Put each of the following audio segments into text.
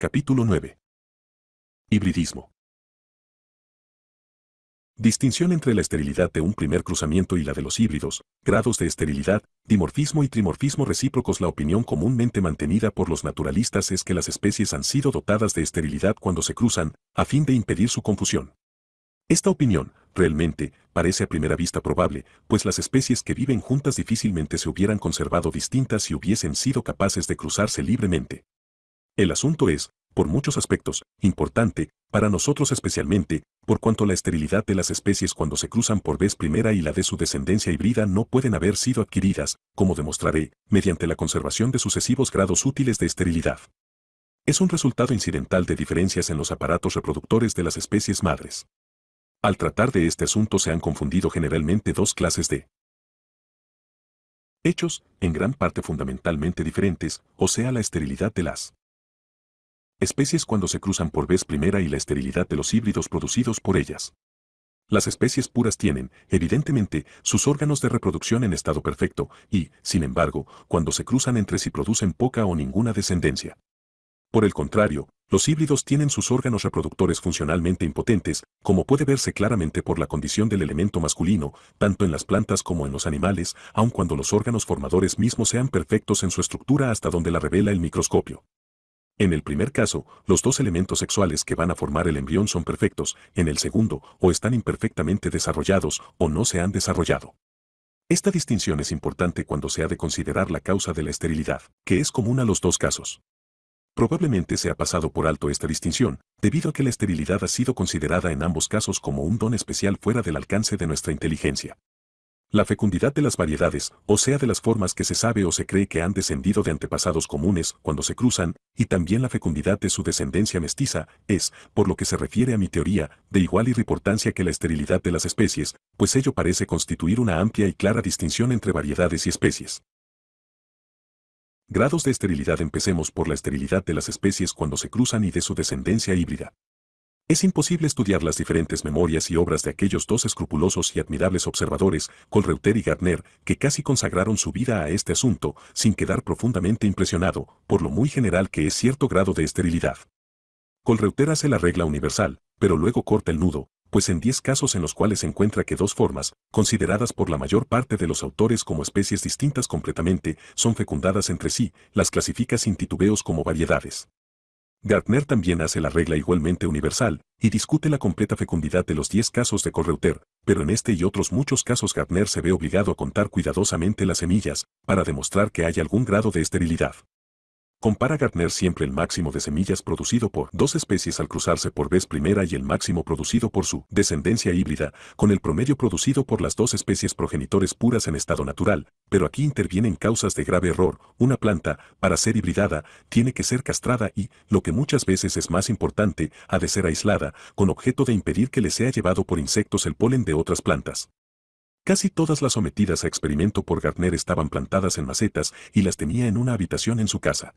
Capítulo 9. Hibridismo. Distinción entre la esterilidad de un primer cruzamiento y la de los híbridos, grados de esterilidad, dimorfismo y trimorfismo recíprocos. La opinión comúnmente mantenida por los naturalistas es que las especies han sido dotadas de esterilidad cuando se cruzan, a fin de impedir su confusión. Esta opinión, realmente, parece a primera vista probable, pues las especies que viven juntas difícilmente se hubieran conservado distintas si hubiesen sido capaces de cruzarse libremente. El asunto es, por muchos aspectos, importante, para nosotros especialmente, por cuanto la esterilidad de las especies cuando se cruzan por vez primera y la de su descendencia híbrida no pueden haber sido adquiridas, como demostraré, mediante la conservación de sucesivos grados útiles de esterilidad. Es un resultado incidental de diferencias en los aparatos reproductores de las especies madres. Al tratar de este asunto se han confundido generalmente dos clases de hechos, en gran parte fundamentalmente diferentes, o sea la esterilidad de las Especies cuando se cruzan por vez primera y la esterilidad de los híbridos producidos por ellas. Las especies puras tienen, evidentemente, sus órganos de reproducción en estado perfecto y, sin embargo, cuando se cruzan entre sí producen poca o ninguna descendencia. Por el contrario, los híbridos tienen sus órganos reproductores funcionalmente impotentes, como puede verse claramente por la condición del elemento masculino, tanto en las plantas como en los animales, aun cuando los órganos formadores mismos sean perfectos en su estructura hasta donde la revela el microscopio. En el primer caso, los dos elementos sexuales que van a formar el embrión son perfectos, en el segundo, o están imperfectamente desarrollados o no se han desarrollado. Esta distinción es importante cuando se ha de considerar la causa de la esterilidad, que es común a los dos casos. Probablemente se ha pasado por alto esta distinción, debido a que la esterilidad ha sido considerada en ambos casos como un don especial fuera del alcance de nuestra inteligencia. La fecundidad de las variedades, o sea de las formas que se sabe o se cree que han descendido de antepasados comunes cuando se cruzan, y también la fecundidad de su descendencia mestiza, es, por lo que se refiere a mi teoría, de igual importancia que la esterilidad de las especies, pues ello parece constituir una amplia y clara distinción entre variedades y especies. Grados de esterilidad Empecemos por la esterilidad de las especies cuando se cruzan y de su descendencia híbrida. Es imposible estudiar las diferentes memorias y obras de aquellos dos escrupulosos y admirables observadores, Colreuter y Gardner, que casi consagraron su vida a este asunto, sin quedar profundamente impresionado, por lo muy general que es cierto grado de esterilidad. Colreuter hace la regla universal, pero luego corta el nudo, pues en 10 casos en los cuales se encuentra que dos formas, consideradas por la mayor parte de los autores como especies distintas completamente, son fecundadas entre sí, las clasifica sin titubeos como variedades. Gartner también hace la regla igualmente universal, y discute la completa fecundidad de los 10 casos de Correuter, pero en este y otros muchos casos Gartner se ve obligado a contar cuidadosamente las semillas, para demostrar que hay algún grado de esterilidad. Compara Gartner siempre el máximo de semillas producido por dos especies al cruzarse por vez primera y el máximo producido por su descendencia híbrida, con el promedio producido por las dos especies progenitores puras en estado natural, pero aquí intervienen causas de grave error, una planta, para ser hibridada, tiene que ser castrada y, lo que muchas veces es más importante, ha de ser aislada, con objeto de impedir que le sea llevado por insectos el polen de otras plantas. Casi todas las sometidas a experimento por Gartner estaban plantadas en macetas y las tenía en una habitación en su casa.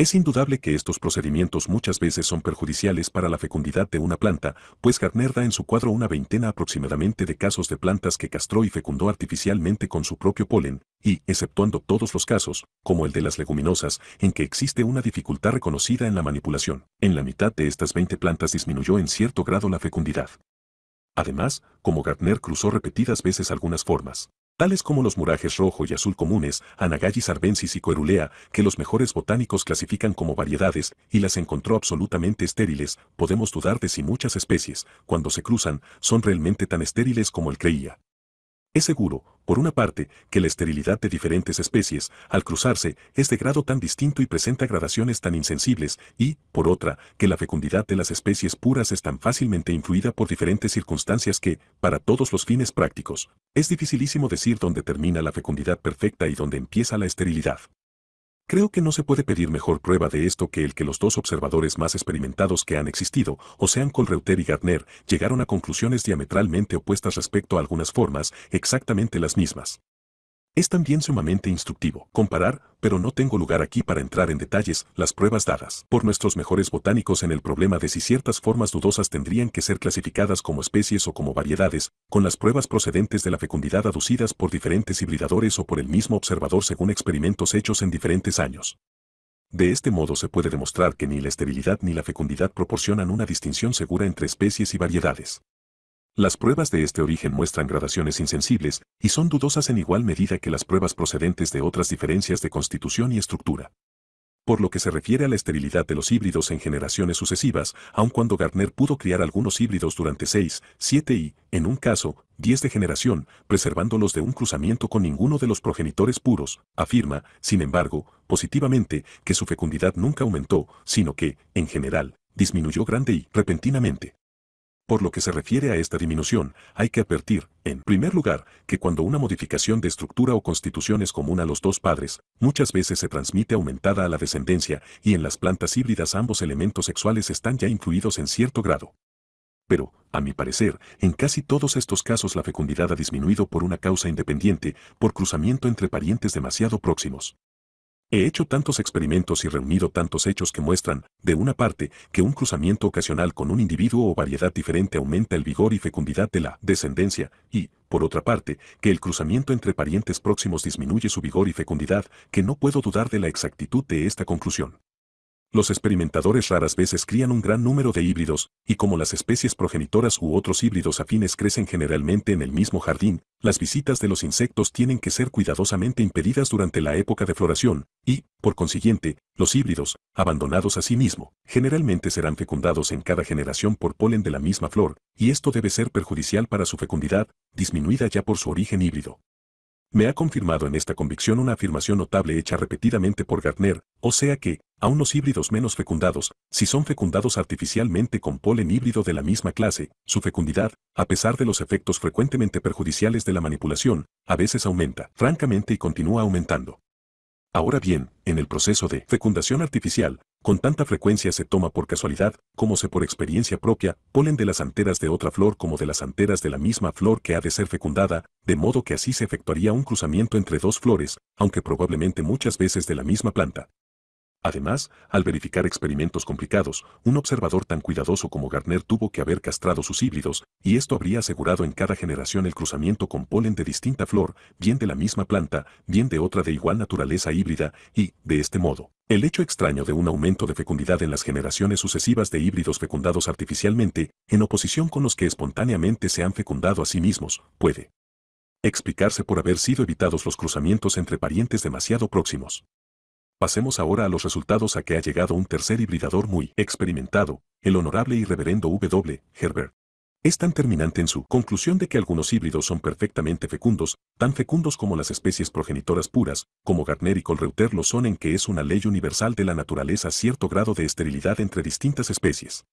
Es indudable que estos procedimientos muchas veces son perjudiciales para la fecundidad de una planta, pues Gardner da en su cuadro una veintena aproximadamente de casos de plantas que castró y fecundó artificialmente con su propio polen, y, exceptuando todos los casos, como el de las leguminosas, en que existe una dificultad reconocida en la manipulación, en la mitad de estas 20 plantas disminuyó en cierto grado la fecundidad. Además, como Gardner cruzó repetidas veces algunas formas tales como los murajes rojo y azul comunes, Anagallis arvensis y coerulea, que los mejores botánicos clasifican como variedades, y las encontró absolutamente estériles, podemos dudar de si muchas especies, cuando se cruzan, son realmente tan estériles como él creía. Es seguro, por una parte, que la esterilidad de diferentes especies, al cruzarse, es de grado tan distinto y presenta gradaciones tan insensibles, y, por otra, que la fecundidad de las especies puras es tan fácilmente influida por diferentes circunstancias que, para todos los fines prácticos, es dificilísimo decir dónde termina la fecundidad perfecta y dónde empieza la esterilidad. Creo que no se puede pedir mejor prueba de esto que el que los dos observadores más experimentados que han existido, o sean Colreuter y Gardner, llegaron a conclusiones diametralmente opuestas respecto a algunas formas, exactamente las mismas. Es también sumamente instructivo comparar, pero no tengo lugar aquí para entrar en detalles, las pruebas dadas por nuestros mejores botánicos en el problema de si ciertas formas dudosas tendrían que ser clasificadas como especies o como variedades, con las pruebas procedentes de la fecundidad aducidas por diferentes hibridadores o por el mismo observador según experimentos hechos en diferentes años. De este modo se puede demostrar que ni la esterilidad ni la fecundidad proporcionan una distinción segura entre especies y variedades. Las pruebas de este origen muestran gradaciones insensibles, y son dudosas en igual medida que las pruebas procedentes de otras diferencias de constitución y estructura. Por lo que se refiere a la esterilidad de los híbridos en generaciones sucesivas, aun cuando Gardner pudo criar algunos híbridos durante 6, 7 y, en un caso, 10 de generación, preservándolos de un cruzamiento con ninguno de los progenitores puros, afirma, sin embargo, positivamente, que su fecundidad nunca aumentó, sino que, en general, disminuyó grande y repentinamente. Por lo que se refiere a esta disminución, hay que advertir, en primer lugar, que cuando una modificación de estructura o constitución es común a los dos padres, muchas veces se transmite aumentada a la descendencia, y en las plantas híbridas ambos elementos sexuales están ya incluidos en cierto grado. Pero, a mi parecer, en casi todos estos casos la fecundidad ha disminuido por una causa independiente, por cruzamiento entre parientes demasiado próximos. He hecho tantos experimentos y reunido tantos hechos que muestran, de una parte, que un cruzamiento ocasional con un individuo o variedad diferente aumenta el vigor y fecundidad de la descendencia, y, por otra parte, que el cruzamiento entre parientes próximos disminuye su vigor y fecundidad, que no puedo dudar de la exactitud de esta conclusión. Los experimentadores raras veces crían un gran número de híbridos, y como las especies progenitoras u otros híbridos afines crecen generalmente en el mismo jardín, las visitas de los insectos tienen que ser cuidadosamente impedidas durante la época de floración, y, por consiguiente, los híbridos, abandonados a sí mismo, generalmente serán fecundados en cada generación por polen de la misma flor, y esto debe ser perjudicial para su fecundidad, disminuida ya por su origen híbrido. Me ha confirmado en esta convicción una afirmación notable hecha repetidamente por Gardner, o sea que, a unos híbridos menos fecundados, si son fecundados artificialmente con polen híbrido de la misma clase, su fecundidad, a pesar de los efectos frecuentemente perjudiciales de la manipulación, a veces aumenta, francamente y continúa aumentando. Ahora bien, en el proceso de fecundación artificial, con tanta frecuencia se toma por casualidad, como se por experiencia propia, polen de las anteras de otra flor como de las anteras de la misma flor que ha de ser fecundada, de modo que así se efectuaría un cruzamiento entre dos flores, aunque probablemente muchas veces de la misma planta, Además, al verificar experimentos complicados, un observador tan cuidadoso como Garner tuvo que haber castrado sus híbridos, y esto habría asegurado en cada generación el cruzamiento con polen de distinta flor, bien de la misma planta, bien de otra de igual naturaleza híbrida, y, de este modo, el hecho extraño de un aumento de fecundidad en las generaciones sucesivas de híbridos fecundados artificialmente, en oposición con los que espontáneamente se han fecundado a sí mismos, puede explicarse por haber sido evitados los cruzamientos entre parientes demasiado próximos. Pasemos ahora a los resultados a que ha llegado un tercer hibridador muy experimentado, el honorable y reverendo W. Herbert. Es tan terminante en su conclusión de que algunos híbridos son perfectamente fecundos, tan fecundos como las especies progenitoras puras, como Gardner y Colreuter lo son en que es una ley universal de la naturaleza cierto grado de esterilidad entre distintas especies.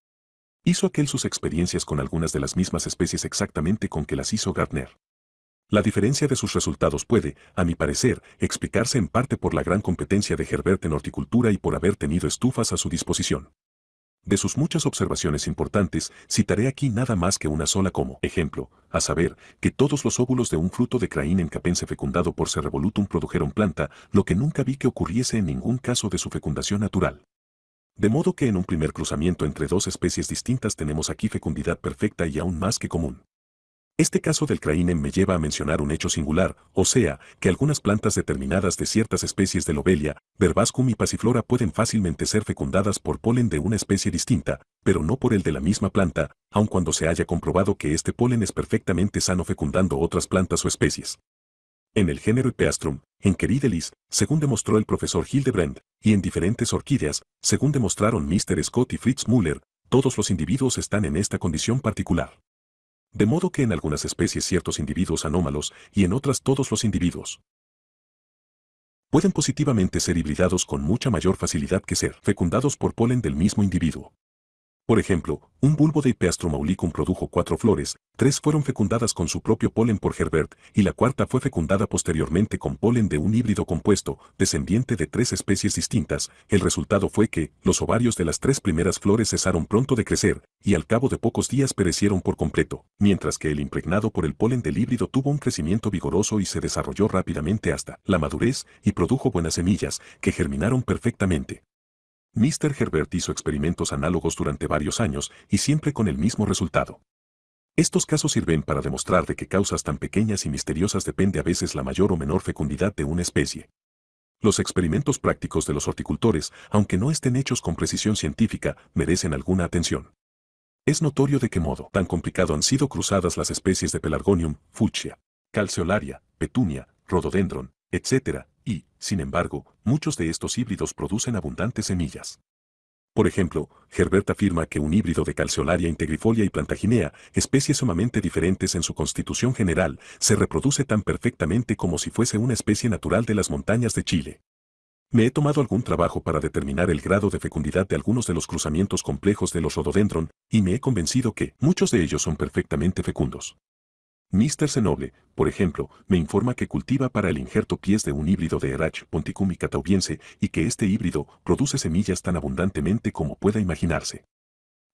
Hizo aquel sus experiencias con algunas de las mismas especies exactamente con que las hizo Gardner. La diferencia de sus resultados puede, a mi parecer, explicarse en parte por la gran competencia de Herbert en horticultura y por haber tenido estufas a su disposición. De sus muchas observaciones importantes, citaré aquí nada más que una sola como ejemplo, a saber, que todos los óvulos de un fruto de Craín en Capense fecundado por Cerevolutum produjeron planta, lo que nunca vi que ocurriese en ningún caso de su fecundación natural. De modo que en un primer cruzamiento entre dos especies distintas tenemos aquí fecundidad perfecta y aún más que común. Este caso del Krainen me lleva a mencionar un hecho singular, o sea, que algunas plantas determinadas de ciertas especies de lobelia, verbascum y pasiflora pueden fácilmente ser fecundadas por polen de una especie distinta, pero no por el de la misma planta, aun cuando se haya comprobado que este polen es perfectamente sano fecundando otras plantas o especies. En el género Epeastrum, en Queridelis, según demostró el profesor Hildebrand, y en diferentes orquídeas, según demostraron Mr. Scott y Fritz Müller, todos los individuos están en esta condición particular de modo que en algunas especies ciertos individuos anómalos y en otras todos los individuos pueden positivamente ser hibridados con mucha mayor facilidad que ser fecundados por polen del mismo individuo. Por ejemplo, un bulbo de Ipeastromaulicum produjo cuatro flores, tres fueron fecundadas con su propio polen por Herbert, y la cuarta fue fecundada posteriormente con polen de un híbrido compuesto, descendiente de tres especies distintas. El resultado fue que, los ovarios de las tres primeras flores cesaron pronto de crecer, y al cabo de pocos días perecieron por completo, mientras que el impregnado por el polen del híbrido tuvo un crecimiento vigoroso y se desarrolló rápidamente hasta la madurez, y produjo buenas semillas, que germinaron perfectamente. Mr. Herbert hizo experimentos análogos durante varios años y siempre con el mismo resultado. Estos casos sirven para demostrar de qué causas tan pequeñas y misteriosas depende a veces la mayor o menor fecundidad de una especie. Los experimentos prácticos de los horticultores, aunque no estén hechos con precisión científica, merecen alguna atención. Es notorio de qué modo tan complicado han sido cruzadas las especies de Pelargonium, Fuchsia, Calceolaria, Petunia, Rhododendron, etc., sin embargo, muchos de estos híbridos producen abundantes semillas. Por ejemplo, Herbert afirma que un híbrido de calceolaria integrifolia y plantaginea, especies sumamente diferentes en su constitución general, se reproduce tan perfectamente como si fuese una especie natural de las montañas de Chile. Me he tomado algún trabajo para determinar el grado de fecundidad de algunos de los cruzamientos complejos de los rododendron, y me he convencido que muchos de ellos son perfectamente fecundos. Mr. Senoble, por ejemplo, me informa que cultiva para el injerto pies de un híbrido de Erach ponticum y cataubiense y que este híbrido produce semillas tan abundantemente como pueda imaginarse.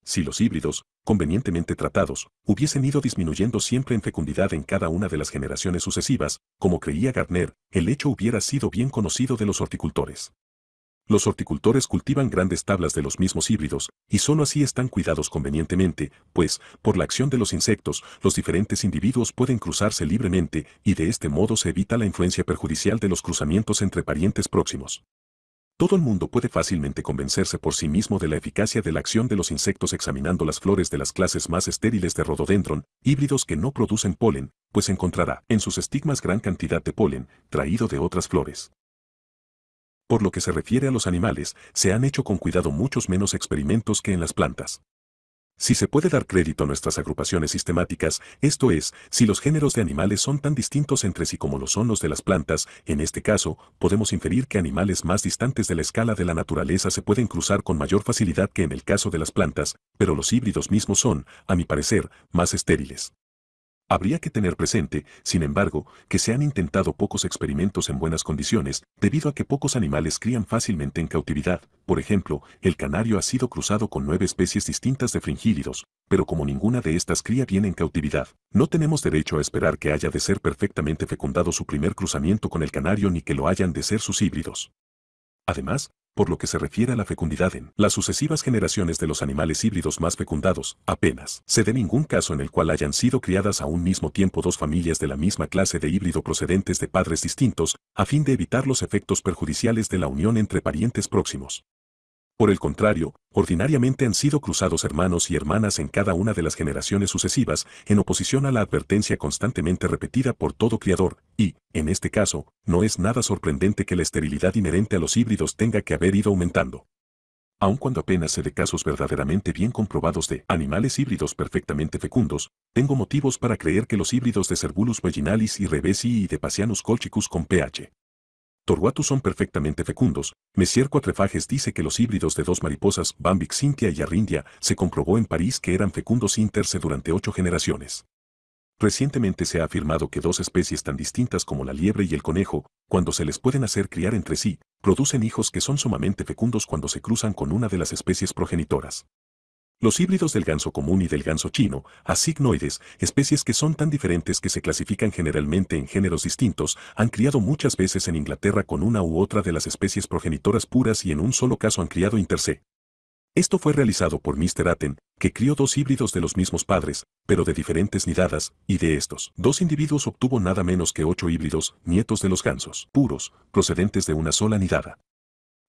Si los híbridos, convenientemente tratados, hubiesen ido disminuyendo siempre en fecundidad en cada una de las generaciones sucesivas, como creía Gardner, el hecho hubiera sido bien conocido de los horticultores los horticultores cultivan grandes tablas de los mismos híbridos, y solo así están cuidados convenientemente, pues, por la acción de los insectos, los diferentes individuos pueden cruzarse libremente, y de este modo se evita la influencia perjudicial de los cruzamientos entre parientes próximos. Todo el mundo puede fácilmente convencerse por sí mismo de la eficacia de la acción de los insectos examinando las flores de las clases más estériles de rododendron, híbridos que no producen polen, pues encontrará en sus estigmas gran cantidad de polen, traído de otras flores. Por lo que se refiere a los animales, se han hecho con cuidado muchos menos experimentos que en las plantas. Si se puede dar crédito a nuestras agrupaciones sistemáticas, esto es, si los géneros de animales son tan distintos entre sí como lo son los de las plantas, en este caso, podemos inferir que animales más distantes de la escala de la naturaleza se pueden cruzar con mayor facilidad que en el caso de las plantas, pero los híbridos mismos son, a mi parecer, más estériles. Habría que tener presente, sin embargo, que se han intentado pocos experimentos en buenas condiciones, debido a que pocos animales crían fácilmente en cautividad. Por ejemplo, el canario ha sido cruzado con nueve especies distintas de fringílidos, pero como ninguna de estas cría bien en cautividad, no tenemos derecho a esperar que haya de ser perfectamente fecundado su primer cruzamiento con el canario ni que lo hayan de ser sus híbridos. Además, por lo que se refiere a la fecundidad en las sucesivas generaciones de los animales híbridos más fecundados, apenas se dé ningún caso en el cual hayan sido criadas a un mismo tiempo dos familias de la misma clase de híbrido procedentes de padres distintos, a fin de evitar los efectos perjudiciales de la unión entre parientes próximos. Por el contrario, ordinariamente han sido cruzados hermanos y hermanas en cada una de las generaciones sucesivas, en oposición a la advertencia constantemente repetida por todo criador, y, en este caso, no es nada sorprendente que la esterilidad inherente a los híbridos tenga que haber ido aumentando. Aun cuando apenas se de casos verdaderamente bien comprobados de animales híbridos perfectamente fecundos, tengo motivos para creer que los híbridos de Cervulus vaginalis y Revesi y de Pacianus colchicus con pH Torguatus son perfectamente fecundos. Messier Cuatrefages dice que los híbridos de dos mariposas, Bambic cintia y Arrindia, se comprobó en París que eran fecundos interse durante ocho generaciones. Recientemente se ha afirmado que dos especies tan distintas como la liebre y el conejo, cuando se les pueden hacer criar entre sí, producen hijos que son sumamente fecundos cuando se cruzan con una de las especies progenitoras. Los híbridos del ganso común y del ganso chino, asignoides, especies que son tan diferentes que se clasifican generalmente en géneros distintos, han criado muchas veces en Inglaterra con una u otra de las especies progenitoras puras y en un solo caso han criado interse. Esto fue realizado por Mr. Atten, que crió dos híbridos de los mismos padres, pero de diferentes nidadas, y de estos dos individuos obtuvo nada menos que ocho híbridos, nietos de los gansos, puros, procedentes de una sola nidada.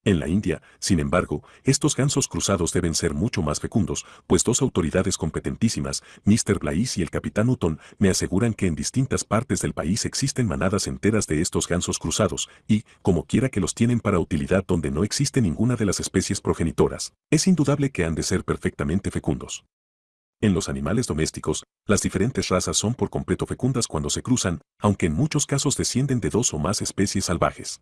En la India, sin embargo, estos gansos cruzados deben ser mucho más fecundos, pues dos autoridades competentísimas, Mr. Blaise y el capitán Uton, me aseguran que en distintas partes del país existen manadas enteras de estos gansos cruzados, y, como quiera que los tienen para utilidad donde no existe ninguna de las especies progenitoras, es indudable que han de ser perfectamente fecundos. En los animales domésticos, las diferentes razas son por completo fecundas cuando se cruzan, aunque en muchos casos descienden de dos o más especies salvajes.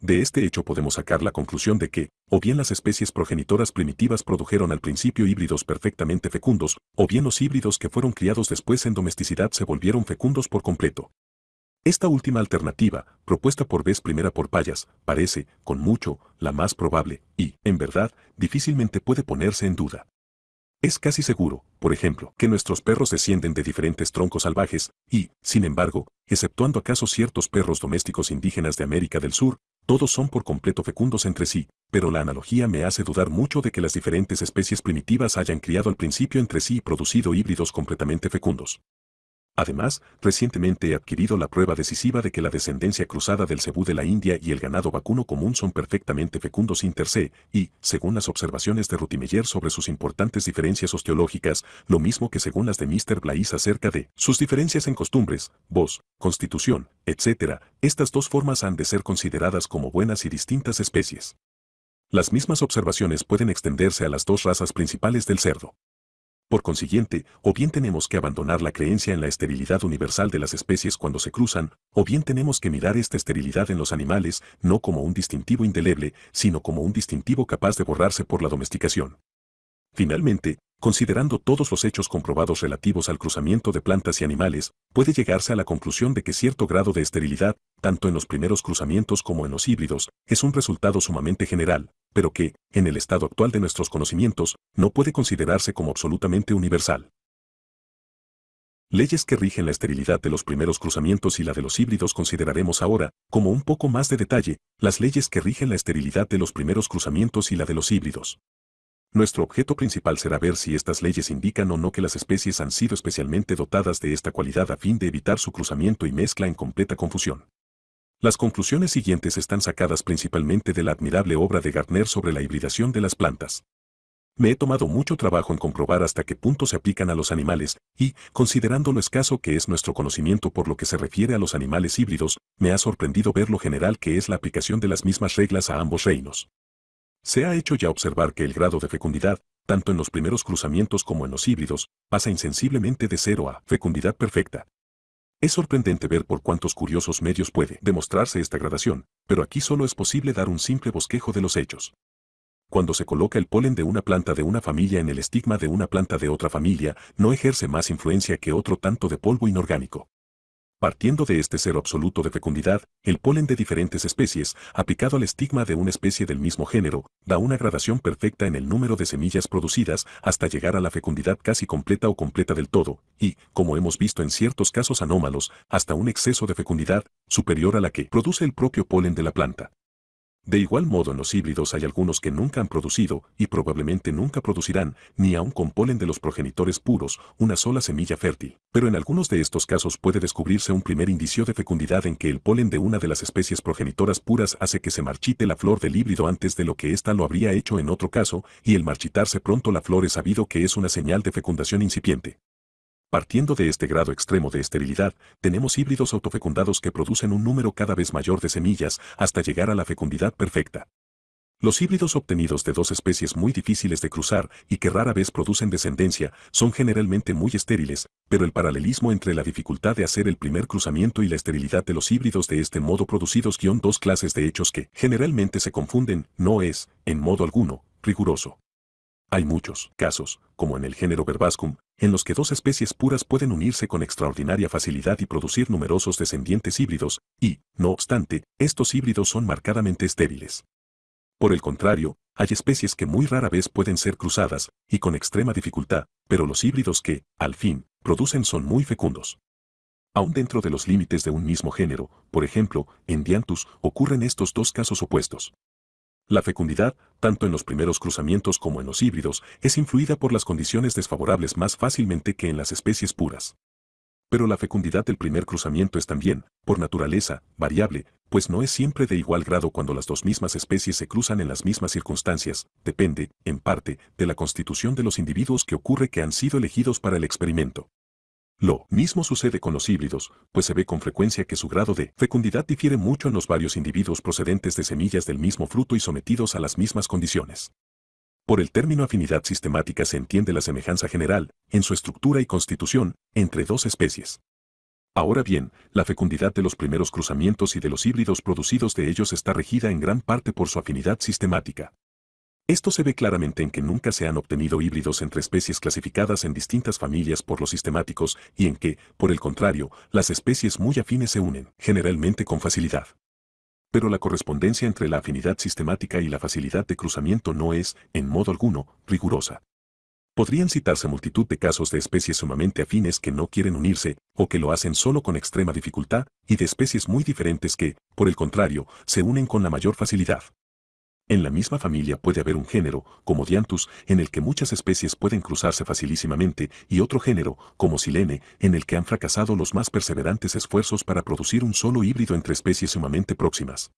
De este hecho podemos sacar la conclusión de que, o bien las especies progenitoras primitivas produjeron al principio híbridos perfectamente fecundos, o bien los híbridos que fueron criados después en domesticidad se volvieron fecundos por completo. Esta última alternativa, propuesta por vez primera por Payas, parece, con mucho, la más probable, y, en verdad, difícilmente puede ponerse en duda. Es casi seguro, por ejemplo, que nuestros perros descienden de diferentes troncos salvajes, y, sin embargo, exceptuando acaso ciertos perros domésticos indígenas de América del Sur, todos son por completo fecundos entre sí, pero la analogía me hace dudar mucho de que las diferentes especies primitivas hayan criado al principio entre sí y producido híbridos completamente fecundos. Además, recientemente he adquirido la prueba decisiva de que la descendencia cruzada del cebú de la India y el ganado vacuno común son perfectamente fecundos inter y, según las observaciones de Rutimeyer sobre sus importantes diferencias osteológicas, lo mismo que según las de Mr. Blaise acerca de sus diferencias en costumbres, voz, constitución, etc., estas dos formas han de ser consideradas como buenas y distintas especies. Las mismas observaciones pueden extenderse a las dos razas principales del cerdo. Por consiguiente, o bien tenemos que abandonar la creencia en la esterilidad universal de las especies cuando se cruzan, o bien tenemos que mirar esta esterilidad en los animales no como un distintivo indeleble, sino como un distintivo capaz de borrarse por la domesticación. Finalmente, considerando todos los hechos comprobados relativos al cruzamiento de plantas y animales, puede llegarse a la conclusión de que cierto grado de esterilidad, tanto en los primeros cruzamientos como en los híbridos, es un resultado sumamente general, pero que, en el estado actual de nuestros conocimientos, no puede considerarse como absolutamente universal. Leyes que rigen la esterilidad de los primeros cruzamientos y la de los híbridos consideraremos ahora, como un poco más de detalle, las leyes que rigen la esterilidad de los primeros cruzamientos y la de los híbridos. Nuestro objeto principal será ver si estas leyes indican o no que las especies han sido especialmente dotadas de esta cualidad a fin de evitar su cruzamiento y mezcla en completa confusión. Las conclusiones siguientes están sacadas principalmente de la admirable obra de Gardner sobre la hibridación de las plantas. Me he tomado mucho trabajo en comprobar hasta qué punto se aplican a los animales, y, considerando lo escaso que es nuestro conocimiento por lo que se refiere a los animales híbridos, me ha sorprendido ver lo general que es la aplicación de las mismas reglas a ambos reinos. Se ha hecho ya observar que el grado de fecundidad, tanto en los primeros cruzamientos como en los híbridos, pasa insensiblemente de cero a fecundidad perfecta, es sorprendente ver por cuántos curiosos medios puede demostrarse esta gradación, pero aquí solo es posible dar un simple bosquejo de los hechos. Cuando se coloca el polen de una planta de una familia en el estigma de una planta de otra familia, no ejerce más influencia que otro tanto de polvo inorgánico. Partiendo de este cero absoluto de fecundidad, el polen de diferentes especies, aplicado al estigma de una especie del mismo género, da una gradación perfecta en el número de semillas producidas hasta llegar a la fecundidad casi completa o completa del todo, y, como hemos visto en ciertos casos anómalos, hasta un exceso de fecundidad, superior a la que produce el propio polen de la planta. De igual modo en los híbridos hay algunos que nunca han producido y probablemente nunca producirán, ni aun con polen de los progenitores puros, una sola semilla fértil. Pero en algunos de estos casos puede descubrirse un primer indicio de fecundidad en que el polen de una de las especies progenitoras puras hace que se marchite la flor del híbrido antes de lo que ésta lo habría hecho en otro caso, y el marchitarse pronto la flor es sabido que es una señal de fecundación incipiente. Partiendo de este grado extremo de esterilidad, tenemos híbridos autofecundados que producen un número cada vez mayor de semillas hasta llegar a la fecundidad perfecta. Los híbridos obtenidos de dos especies muy difíciles de cruzar y que rara vez producen descendencia son generalmente muy estériles, pero el paralelismo entre la dificultad de hacer el primer cruzamiento y la esterilidad de los híbridos de este modo producidos guión dos clases de hechos que generalmente se confunden no es, en modo alguno, riguroso. Hay muchos casos, como en el género Verbascum, en los que dos especies puras pueden unirse con extraordinaria facilidad y producir numerosos descendientes híbridos, y, no obstante, estos híbridos son marcadamente estériles. Por el contrario, hay especies que muy rara vez pueden ser cruzadas, y con extrema dificultad, pero los híbridos que, al fin, producen son muy fecundos. Aún dentro de los límites de un mismo género, por ejemplo, en Dianthus ocurren estos dos casos opuestos. La fecundidad, tanto en los primeros cruzamientos como en los híbridos, es influida por las condiciones desfavorables más fácilmente que en las especies puras. Pero la fecundidad del primer cruzamiento es también, por naturaleza, variable, pues no es siempre de igual grado cuando las dos mismas especies se cruzan en las mismas circunstancias, depende, en parte, de la constitución de los individuos que ocurre que han sido elegidos para el experimento. Lo mismo sucede con los híbridos, pues se ve con frecuencia que su grado de fecundidad difiere mucho en los varios individuos procedentes de semillas del mismo fruto y sometidos a las mismas condiciones. Por el término afinidad sistemática se entiende la semejanza general, en su estructura y constitución, entre dos especies. Ahora bien, la fecundidad de los primeros cruzamientos y de los híbridos producidos de ellos está regida en gran parte por su afinidad sistemática. Esto se ve claramente en que nunca se han obtenido híbridos entre especies clasificadas en distintas familias por los sistemáticos y en que, por el contrario, las especies muy afines se unen, generalmente con facilidad. Pero la correspondencia entre la afinidad sistemática y la facilidad de cruzamiento no es, en modo alguno, rigurosa. Podrían citarse multitud de casos de especies sumamente afines que no quieren unirse, o que lo hacen solo con extrema dificultad, y de especies muy diferentes que, por el contrario, se unen con la mayor facilidad. En la misma familia puede haber un género, como Dianthus, en el que muchas especies pueden cruzarse facilísimamente, y otro género, como Silene, en el que han fracasado los más perseverantes esfuerzos para producir un solo híbrido entre especies sumamente próximas.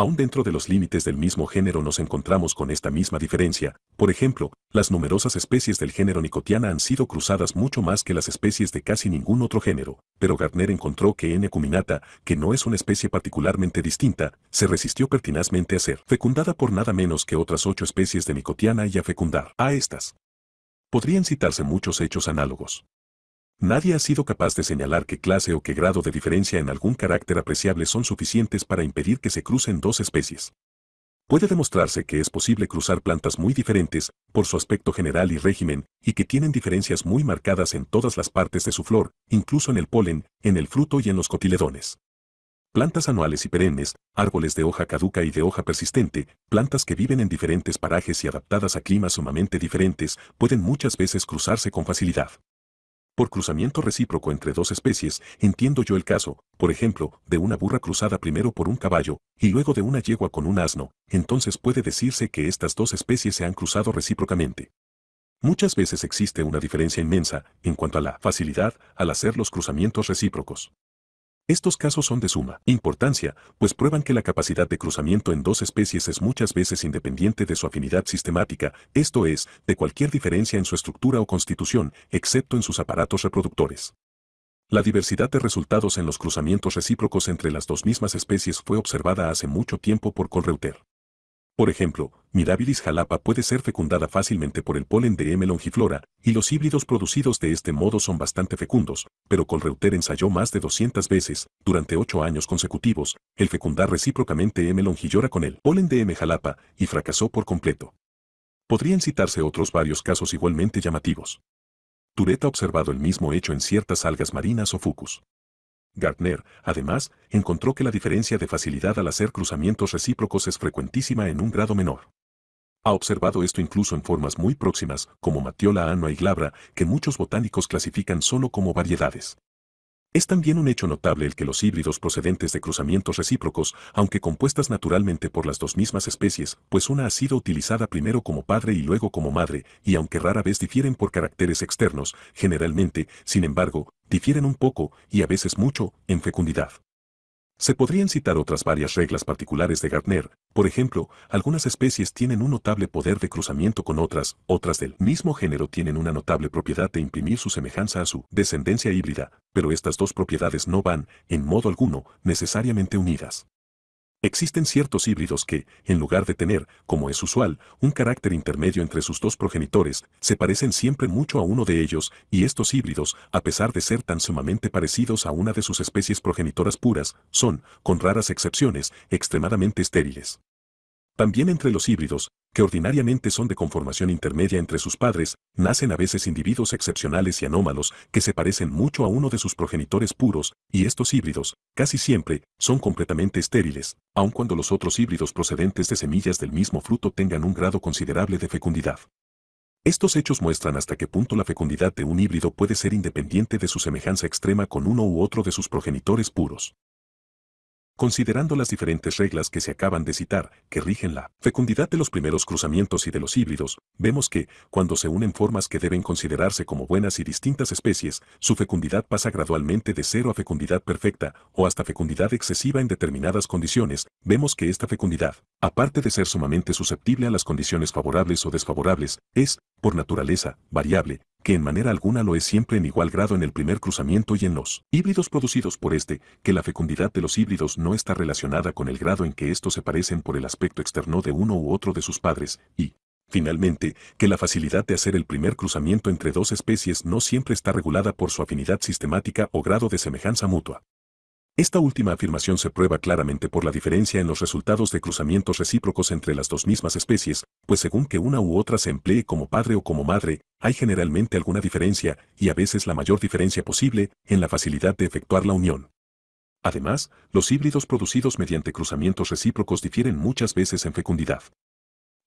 Aún dentro de los límites del mismo género nos encontramos con esta misma diferencia, por ejemplo, las numerosas especies del género nicotiana han sido cruzadas mucho más que las especies de casi ningún otro género, pero Gardner encontró que N. cuminata, que no es una especie particularmente distinta, se resistió pertinazmente a ser fecundada por nada menos que otras ocho especies de nicotiana y a fecundar a estas. Podrían citarse muchos hechos análogos. Nadie ha sido capaz de señalar qué clase o qué grado de diferencia en algún carácter apreciable son suficientes para impedir que se crucen dos especies. Puede demostrarse que es posible cruzar plantas muy diferentes, por su aspecto general y régimen, y que tienen diferencias muy marcadas en todas las partes de su flor, incluso en el polen, en el fruto y en los cotiledones. Plantas anuales y perennes, árboles de hoja caduca y de hoja persistente, plantas que viven en diferentes parajes y adaptadas a climas sumamente diferentes, pueden muchas veces cruzarse con facilidad. Por cruzamiento recíproco entre dos especies, entiendo yo el caso, por ejemplo, de una burra cruzada primero por un caballo, y luego de una yegua con un asno, entonces puede decirse que estas dos especies se han cruzado recíprocamente. Muchas veces existe una diferencia inmensa en cuanto a la facilidad al hacer los cruzamientos recíprocos. Estos casos son de suma importancia, pues prueban que la capacidad de cruzamiento en dos especies es muchas veces independiente de su afinidad sistemática, esto es, de cualquier diferencia en su estructura o constitución, excepto en sus aparatos reproductores. La diversidad de resultados en los cruzamientos recíprocos entre las dos mismas especies fue observada hace mucho tiempo por Colreuter. Por ejemplo, Mirabilis jalapa puede ser fecundada fácilmente por el polen de M. longiflora, y los híbridos producidos de este modo son bastante fecundos, pero Colreuter ensayó más de 200 veces, durante 8 años consecutivos, el fecundar recíprocamente M. longillora con el polen de M. jalapa, y fracasó por completo. Podrían citarse otros varios casos igualmente llamativos. Turet ha observado el mismo hecho en ciertas algas marinas o fucus. Gardner, además, encontró que la diferencia de facilidad al hacer cruzamientos recíprocos es frecuentísima en un grado menor. Ha observado esto incluso en formas muy próximas, como Matiola Anua y glabra, que muchos botánicos clasifican solo como variedades. Es también un hecho notable el que los híbridos procedentes de cruzamientos recíprocos, aunque compuestas naturalmente por las dos mismas especies, pues una ha sido utilizada primero como padre y luego como madre, y aunque rara vez difieren por caracteres externos, generalmente, sin embargo, difieren un poco, y a veces mucho, en fecundidad. Se podrían citar otras varias reglas particulares de Gardner, por ejemplo, algunas especies tienen un notable poder de cruzamiento con otras, otras del mismo género tienen una notable propiedad de imprimir su semejanza a su descendencia híbrida, pero estas dos propiedades no van, en modo alguno, necesariamente unidas. Existen ciertos híbridos que, en lugar de tener, como es usual, un carácter intermedio entre sus dos progenitores, se parecen siempre mucho a uno de ellos, y estos híbridos, a pesar de ser tan sumamente parecidos a una de sus especies progenitoras puras, son, con raras excepciones, extremadamente estériles. También entre los híbridos, que ordinariamente son de conformación intermedia entre sus padres, nacen a veces individuos excepcionales y anómalos que se parecen mucho a uno de sus progenitores puros, y estos híbridos, casi siempre, son completamente estériles, aun cuando los otros híbridos procedentes de semillas del mismo fruto tengan un grado considerable de fecundidad. Estos hechos muestran hasta qué punto la fecundidad de un híbrido puede ser independiente de su semejanza extrema con uno u otro de sus progenitores puros considerando las diferentes reglas que se acaban de citar, que rigen la fecundidad de los primeros cruzamientos y de los híbridos, vemos que, cuando se unen formas que deben considerarse como buenas y distintas especies, su fecundidad pasa gradualmente de cero a fecundidad perfecta o hasta fecundidad excesiva en determinadas condiciones, vemos que esta fecundidad, aparte de ser sumamente susceptible a las condiciones favorables o desfavorables, es, por naturaleza, variable, que en manera alguna lo es siempre en igual grado en el primer cruzamiento y en los híbridos producidos por este, que la fecundidad de los híbridos no está relacionada con el grado en que estos se parecen por el aspecto externo de uno u otro de sus padres, y, Finalmente, que la facilidad de hacer el primer cruzamiento entre dos especies no siempre está regulada por su afinidad sistemática o grado de semejanza mutua. Esta última afirmación se prueba claramente por la diferencia en los resultados de cruzamientos recíprocos entre las dos mismas especies, pues según que una u otra se emplee como padre o como madre, hay generalmente alguna diferencia, y a veces la mayor diferencia posible, en la facilidad de efectuar la unión. Además, los híbridos producidos mediante cruzamientos recíprocos difieren muchas veces en fecundidad.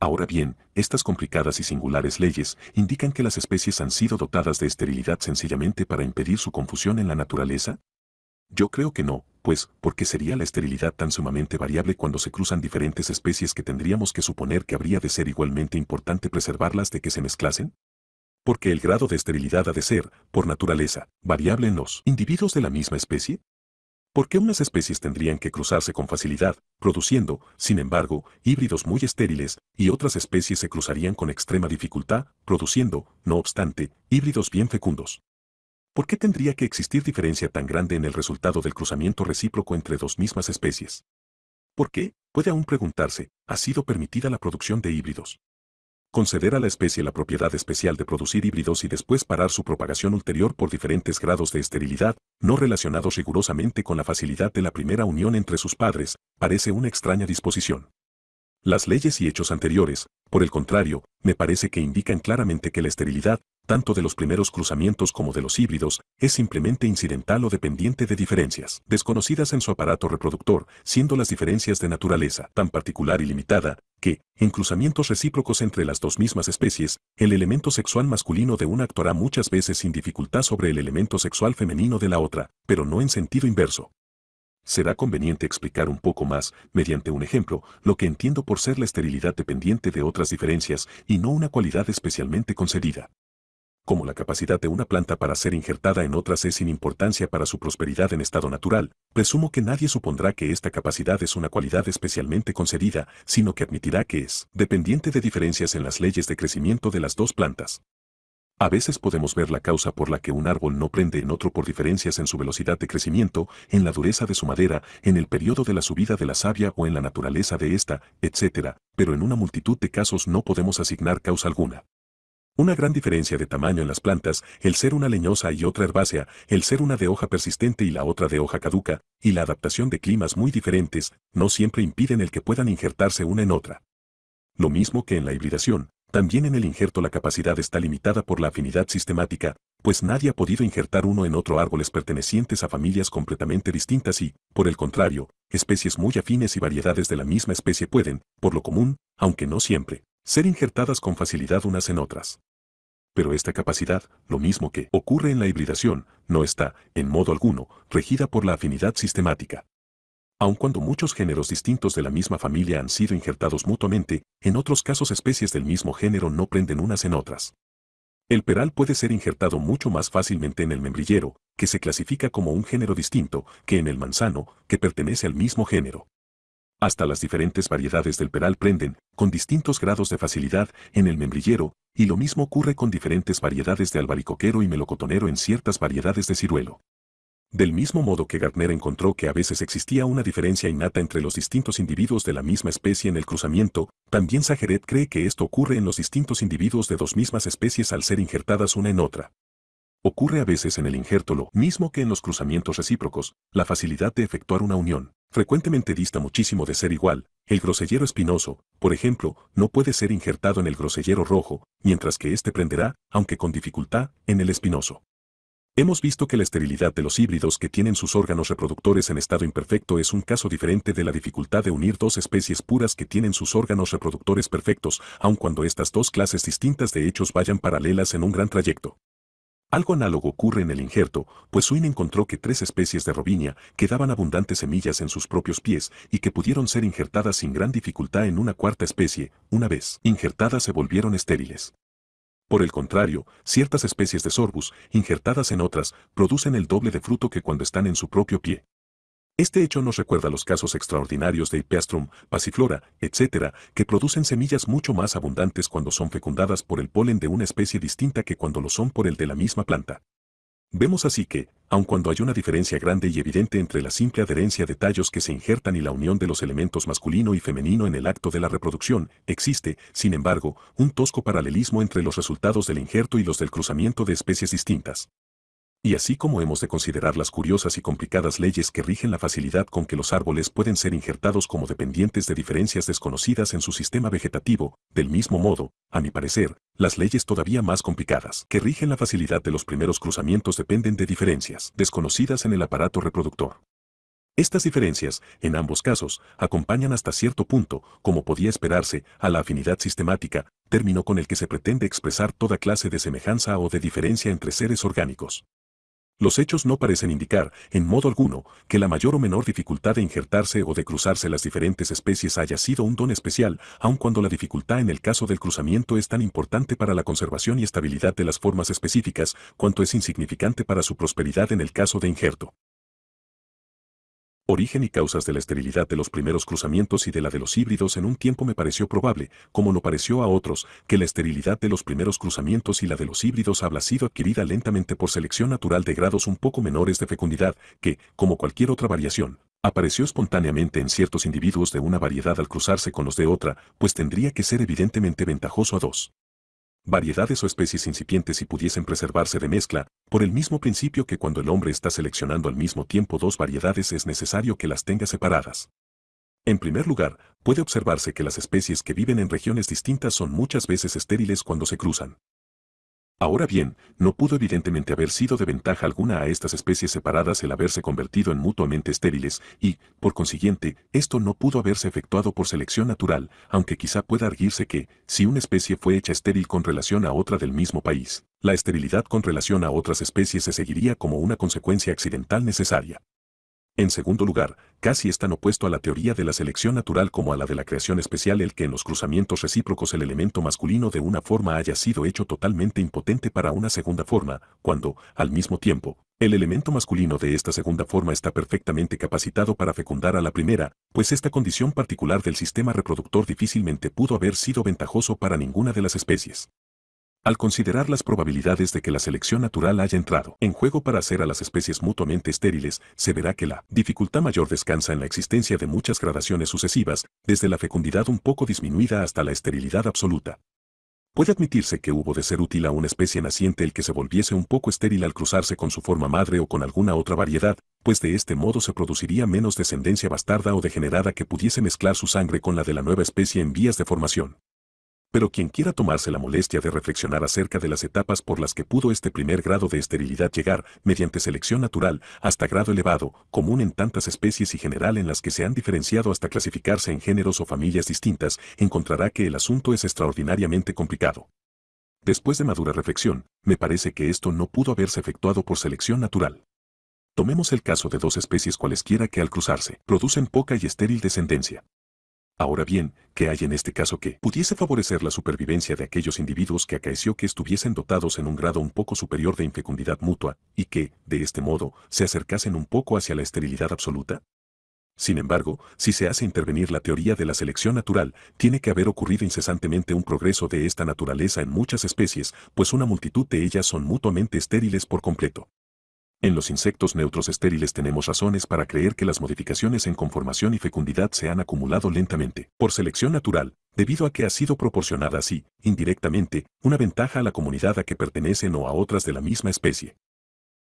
Ahora bien, estas complicadas y singulares leyes indican que las especies han sido dotadas de esterilidad sencillamente para impedir su confusión en la naturaleza? Yo creo que no, pues, ¿por qué sería la esterilidad tan sumamente variable cuando se cruzan diferentes especies que tendríamos que suponer que habría de ser igualmente importante preservarlas de que se mezclasen? Porque el grado de esterilidad ha de ser, por naturaleza, variable en los individuos de la misma especie? ¿Por qué unas especies tendrían que cruzarse con facilidad, produciendo, sin embargo, híbridos muy estériles, y otras especies se cruzarían con extrema dificultad, produciendo, no obstante, híbridos bien fecundos? ¿Por qué tendría que existir diferencia tan grande en el resultado del cruzamiento recíproco entre dos mismas especies? ¿Por qué, puede aún preguntarse, ha sido permitida la producción de híbridos? Conceder a la especie la propiedad especial de producir híbridos y después parar su propagación ulterior por diferentes grados de esterilidad, no relacionados rigurosamente con la facilidad de la primera unión entre sus padres, parece una extraña disposición. Las leyes y hechos anteriores, por el contrario, me parece que indican claramente que la esterilidad, tanto de los primeros cruzamientos como de los híbridos, es simplemente incidental o dependiente de diferencias desconocidas en su aparato reproductor, siendo las diferencias de naturaleza tan particular y limitada, que, en cruzamientos recíprocos entre las dos mismas especies, el elemento sexual masculino de una actuará muchas veces sin dificultad sobre el elemento sexual femenino de la otra, pero no en sentido inverso. Será conveniente explicar un poco más, mediante un ejemplo, lo que entiendo por ser la esterilidad dependiente de otras diferencias y no una cualidad especialmente concedida como la capacidad de una planta para ser injertada en otras es sin importancia para su prosperidad en estado natural, presumo que nadie supondrá que esta capacidad es una cualidad especialmente concedida, sino que admitirá que es dependiente de diferencias en las leyes de crecimiento de las dos plantas. A veces podemos ver la causa por la que un árbol no prende en otro por diferencias en su velocidad de crecimiento, en la dureza de su madera, en el periodo de la subida de la savia o en la naturaleza de ésta, etc., pero en una multitud de casos no podemos asignar causa alguna. Una gran diferencia de tamaño en las plantas, el ser una leñosa y otra herbácea, el ser una de hoja persistente y la otra de hoja caduca, y la adaptación de climas muy diferentes, no siempre impiden el que puedan injertarse una en otra. Lo mismo que en la hibridación, también en el injerto la capacidad está limitada por la afinidad sistemática, pues nadie ha podido injertar uno en otro árboles pertenecientes a familias completamente distintas y, por el contrario, especies muy afines y variedades de la misma especie pueden, por lo común, aunque no siempre, ser injertadas con facilidad unas en otras. Pero esta capacidad, lo mismo que ocurre en la hibridación, no está, en modo alguno, regida por la afinidad sistemática. Aun cuando muchos géneros distintos de la misma familia han sido injertados mutuamente, en otros casos especies del mismo género no prenden unas en otras. El peral puede ser injertado mucho más fácilmente en el membrillero, que se clasifica como un género distinto, que en el manzano, que pertenece al mismo género. Hasta las diferentes variedades del peral prenden, con distintos grados de facilidad, en el membrillero, y lo mismo ocurre con diferentes variedades de albaricoquero y melocotonero en ciertas variedades de ciruelo. Del mismo modo que Gardner encontró que a veces existía una diferencia innata entre los distintos individuos de la misma especie en el cruzamiento, también Sajeret cree que esto ocurre en los distintos individuos de dos mismas especies al ser injertadas una en otra. Ocurre a veces en el injerto lo mismo que en los cruzamientos recíprocos, la facilidad de efectuar una unión. Frecuentemente dista muchísimo de ser igual, el grosellero espinoso, por ejemplo, no puede ser injertado en el grosellero rojo, mientras que éste prenderá, aunque con dificultad, en el espinoso. Hemos visto que la esterilidad de los híbridos que tienen sus órganos reproductores en estado imperfecto es un caso diferente de la dificultad de unir dos especies puras que tienen sus órganos reproductores perfectos, aun cuando estas dos clases distintas de hechos vayan paralelas en un gran trayecto. Algo análogo ocurre en el injerto, pues Swin encontró que tres especies de robinia que daban abundantes semillas en sus propios pies y que pudieron ser injertadas sin gran dificultad en una cuarta especie, una vez injertadas se volvieron estériles. Por el contrario, ciertas especies de sorbus, injertadas en otras, producen el doble de fruto que cuando están en su propio pie. Este hecho nos recuerda los casos extraordinarios de Ipeastrum, Pasiflora, etc., que producen semillas mucho más abundantes cuando son fecundadas por el polen de una especie distinta que cuando lo son por el de la misma planta. Vemos así que, aun cuando hay una diferencia grande y evidente entre la simple adherencia de tallos que se injertan y la unión de los elementos masculino y femenino en el acto de la reproducción, existe, sin embargo, un tosco paralelismo entre los resultados del injerto y los del cruzamiento de especies distintas y así como hemos de considerar las curiosas y complicadas leyes que rigen la facilidad con que los árboles pueden ser injertados como dependientes de diferencias desconocidas en su sistema vegetativo, del mismo modo, a mi parecer, las leyes todavía más complicadas que rigen la facilidad de los primeros cruzamientos dependen de diferencias desconocidas en el aparato reproductor. Estas diferencias, en ambos casos, acompañan hasta cierto punto, como podía esperarse, a la afinidad sistemática, término con el que se pretende expresar toda clase de semejanza o de diferencia entre seres orgánicos. Los hechos no parecen indicar, en modo alguno, que la mayor o menor dificultad de injertarse o de cruzarse las diferentes especies haya sido un don especial, aun cuando la dificultad en el caso del cruzamiento es tan importante para la conservación y estabilidad de las formas específicas, cuanto es insignificante para su prosperidad en el caso de injerto. Origen y causas de la esterilidad de los primeros cruzamientos y de la de los híbridos en un tiempo me pareció probable, como no pareció a otros, que la esterilidad de los primeros cruzamientos y la de los híbridos habla sido adquirida lentamente por selección natural de grados un poco menores de fecundidad, que, como cualquier otra variación, apareció espontáneamente en ciertos individuos de una variedad al cruzarse con los de otra, pues tendría que ser evidentemente ventajoso a dos variedades o especies incipientes y pudiesen preservarse de mezcla, por el mismo principio que cuando el hombre está seleccionando al mismo tiempo dos variedades es necesario que las tenga separadas. En primer lugar, puede observarse que las especies que viven en regiones distintas son muchas veces estériles cuando se cruzan. Ahora bien, no pudo evidentemente haber sido de ventaja alguna a estas especies separadas el haberse convertido en mutuamente estériles, y, por consiguiente, esto no pudo haberse efectuado por selección natural, aunque quizá pueda arguirse que, si una especie fue hecha estéril con relación a otra del mismo país, la esterilidad con relación a otras especies se seguiría como una consecuencia accidental necesaria. En segundo lugar, casi es tan opuesto a la teoría de la selección natural como a la de la creación especial el que en los cruzamientos recíprocos el elemento masculino de una forma haya sido hecho totalmente impotente para una segunda forma, cuando, al mismo tiempo, el elemento masculino de esta segunda forma está perfectamente capacitado para fecundar a la primera, pues esta condición particular del sistema reproductor difícilmente pudo haber sido ventajoso para ninguna de las especies. Al considerar las probabilidades de que la selección natural haya entrado en juego para hacer a las especies mutuamente estériles, se verá que la dificultad mayor descansa en la existencia de muchas gradaciones sucesivas, desde la fecundidad un poco disminuida hasta la esterilidad absoluta. Puede admitirse que hubo de ser útil a una especie naciente el que se volviese un poco estéril al cruzarse con su forma madre o con alguna otra variedad, pues de este modo se produciría menos descendencia bastarda o degenerada que pudiese mezclar su sangre con la de la nueva especie en vías de formación. Pero quien quiera tomarse la molestia de reflexionar acerca de las etapas por las que pudo este primer grado de esterilidad llegar, mediante selección natural, hasta grado elevado, común en tantas especies y general en las que se han diferenciado hasta clasificarse en géneros o familias distintas, encontrará que el asunto es extraordinariamente complicado. Después de madura reflexión, me parece que esto no pudo haberse efectuado por selección natural. Tomemos el caso de dos especies cualesquiera que al cruzarse, producen poca y estéril descendencia. Ahora bien, ¿qué hay en este caso que pudiese favorecer la supervivencia de aquellos individuos que acaeció que estuviesen dotados en un grado un poco superior de infecundidad mutua, y que, de este modo, se acercasen un poco hacia la esterilidad absoluta? Sin embargo, si se hace intervenir la teoría de la selección natural, tiene que haber ocurrido incesantemente un progreso de esta naturaleza en muchas especies, pues una multitud de ellas son mutuamente estériles por completo. En los insectos neutros estériles tenemos razones para creer que las modificaciones en conformación y fecundidad se han acumulado lentamente, por selección natural, debido a que ha sido proporcionada así, indirectamente, una ventaja a la comunidad a que pertenecen o a otras de la misma especie.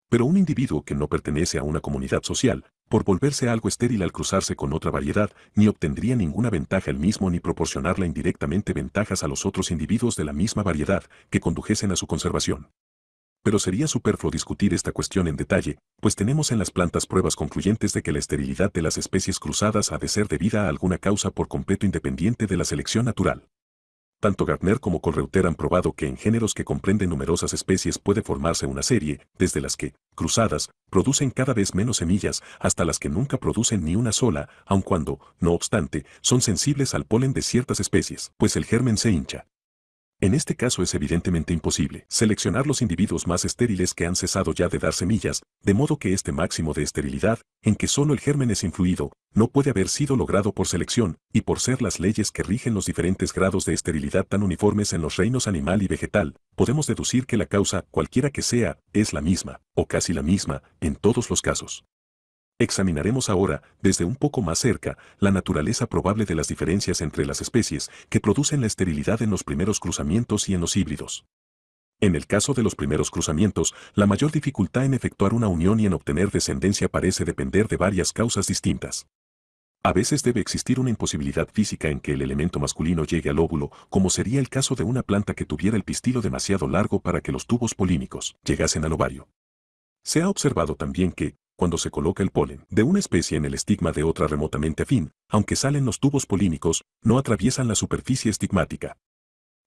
Pero un individuo que no pertenece a una comunidad social, por volverse algo estéril al cruzarse con otra variedad, ni obtendría ninguna ventaja el mismo ni proporcionarla indirectamente ventajas a los otros individuos de la misma variedad que condujesen a su conservación pero sería superfluo discutir esta cuestión en detalle, pues tenemos en las plantas pruebas concluyentes de que la esterilidad de las especies cruzadas ha de ser debida a alguna causa por completo independiente de la selección natural. Tanto Gardner como Correuter han probado que en géneros que comprenden numerosas especies puede formarse una serie, desde las que, cruzadas, producen cada vez menos semillas, hasta las que nunca producen ni una sola, aun cuando, no obstante, son sensibles al polen de ciertas especies, pues el germen se hincha. En este caso es evidentemente imposible seleccionar los individuos más estériles que han cesado ya de dar semillas, de modo que este máximo de esterilidad, en que solo el germen es influido, no puede haber sido logrado por selección, y por ser las leyes que rigen los diferentes grados de esterilidad tan uniformes en los reinos animal y vegetal, podemos deducir que la causa, cualquiera que sea, es la misma, o casi la misma, en todos los casos. Examinaremos ahora, desde un poco más cerca, la naturaleza probable de las diferencias entre las especies que producen la esterilidad en los primeros cruzamientos y en los híbridos. En el caso de los primeros cruzamientos, la mayor dificultad en efectuar una unión y en obtener descendencia parece depender de varias causas distintas. A veces debe existir una imposibilidad física en que el elemento masculino llegue al óvulo, como sería el caso de una planta que tuviera el pistilo demasiado largo para que los tubos polímicos llegasen al ovario. Se ha observado también que, cuando se coloca el polen de una especie en el estigma de otra remotamente afín, aunque salen los tubos polímicos, no atraviesan la superficie estigmática.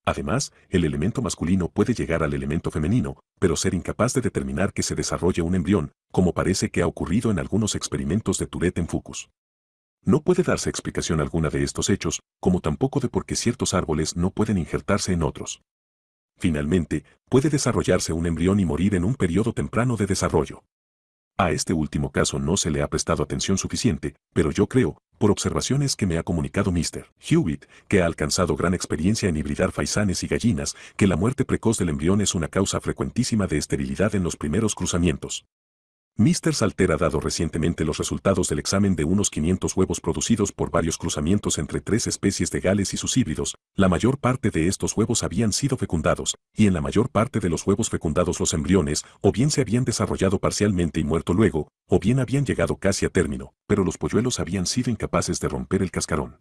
Además, el elemento masculino puede llegar al elemento femenino, pero ser incapaz de determinar que se desarrolle un embrión, como parece que ha ocurrido en algunos experimentos de Tourette en Fucus. No puede darse explicación alguna de estos hechos, como tampoco de por qué ciertos árboles no pueden injertarse en otros. Finalmente, puede desarrollarse un embrión y morir en un periodo temprano de desarrollo. A este último caso no se le ha prestado atención suficiente, pero yo creo, por observaciones que me ha comunicado Mr. Hewitt, que ha alcanzado gran experiencia en hibridar faisanes y gallinas, que la muerte precoz del embrión es una causa frecuentísima de esterilidad en los primeros cruzamientos. Mr. Salter ha dado recientemente los resultados del examen de unos 500 huevos producidos por varios cruzamientos entre tres especies de gales y sus híbridos. La mayor parte de estos huevos habían sido fecundados, y en la mayor parte de los huevos fecundados los embriones o bien se habían desarrollado parcialmente y muerto luego, o bien habían llegado casi a término, pero los polluelos habían sido incapaces de romper el cascarón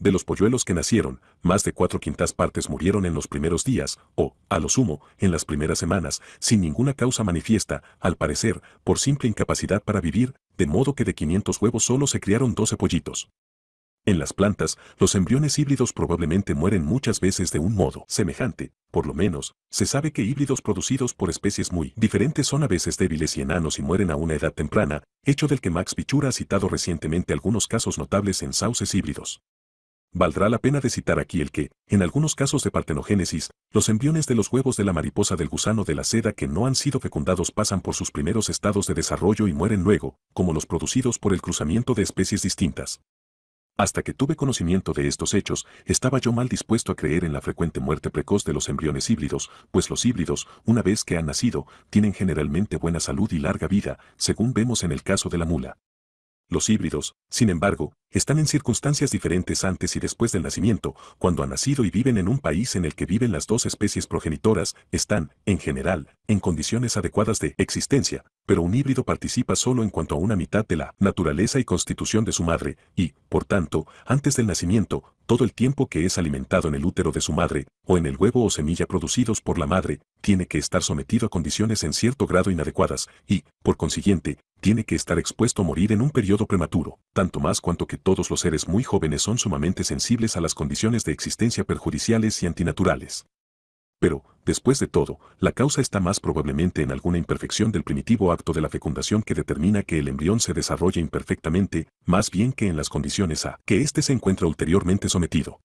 de los polluelos que nacieron, más de cuatro quintas partes murieron en los primeros días, o, a lo sumo, en las primeras semanas, sin ninguna causa manifiesta, al parecer, por simple incapacidad para vivir, de modo que de 500 huevos solo se criaron 12 pollitos. En las plantas, los embriones híbridos probablemente mueren muchas veces de un modo semejante, por lo menos, se sabe que híbridos producidos por especies muy diferentes son a veces débiles y enanos y mueren a una edad temprana, hecho del que Max Pichura ha citado recientemente algunos casos notables en sauces híbridos. Valdrá la pena de citar aquí el que, en algunos casos de partenogénesis, los embriones de los huevos de la mariposa del gusano de la seda que no han sido fecundados pasan por sus primeros estados de desarrollo y mueren luego, como los producidos por el cruzamiento de especies distintas. Hasta que tuve conocimiento de estos hechos, estaba yo mal dispuesto a creer en la frecuente muerte precoz de los embriones híbridos, pues los híbridos, una vez que han nacido, tienen generalmente buena salud y larga vida, según vemos en el caso de la mula. Los híbridos, sin embargo, están en circunstancias diferentes antes y después del nacimiento, cuando han nacido y viven en un país en el que viven las dos especies progenitoras, están, en general, en condiciones adecuadas de existencia, pero un híbrido participa solo en cuanto a una mitad de la naturaleza y constitución de su madre, y, por tanto, antes del nacimiento, todo el tiempo que es alimentado en el útero de su madre, o en el huevo o semilla producidos por la madre, tiene que estar sometido a condiciones en cierto grado inadecuadas, y, por consiguiente, tiene que estar expuesto a morir en un periodo prematuro, tanto más cuanto que todos los seres muy jóvenes son sumamente sensibles a las condiciones de existencia perjudiciales y antinaturales. Pero, después de todo, la causa está más probablemente en alguna imperfección del primitivo acto de la fecundación que determina que el embrión se desarrolle imperfectamente, más bien que en las condiciones a que éste se encuentra ulteriormente sometido.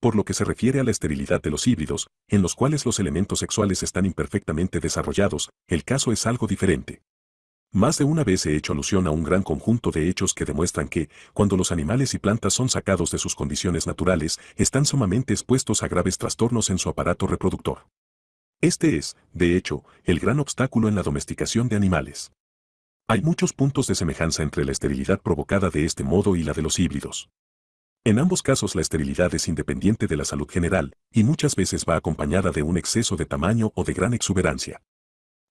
Por lo que se refiere a la esterilidad de los híbridos, en los cuales los elementos sexuales están imperfectamente desarrollados, el caso es algo diferente. Más de una vez he hecho alusión a un gran conjunto de hechos que demuestran que, cuando los animales y plantas son sacados de sus condiciones naturales, están sumamente expuestos a graves trastornos en su aparato reproductor. Este es, de hecho, el gran obstáculo en la domesticación de animales. Hay muchos puntos de semejanza entre la esterilidad provocada de este modo y la de los híbridos. En ambos casos la esterilidad es independiente de la salud general, y muchas veces va acompañada de un exceso de tamaño o de gran exuberancia.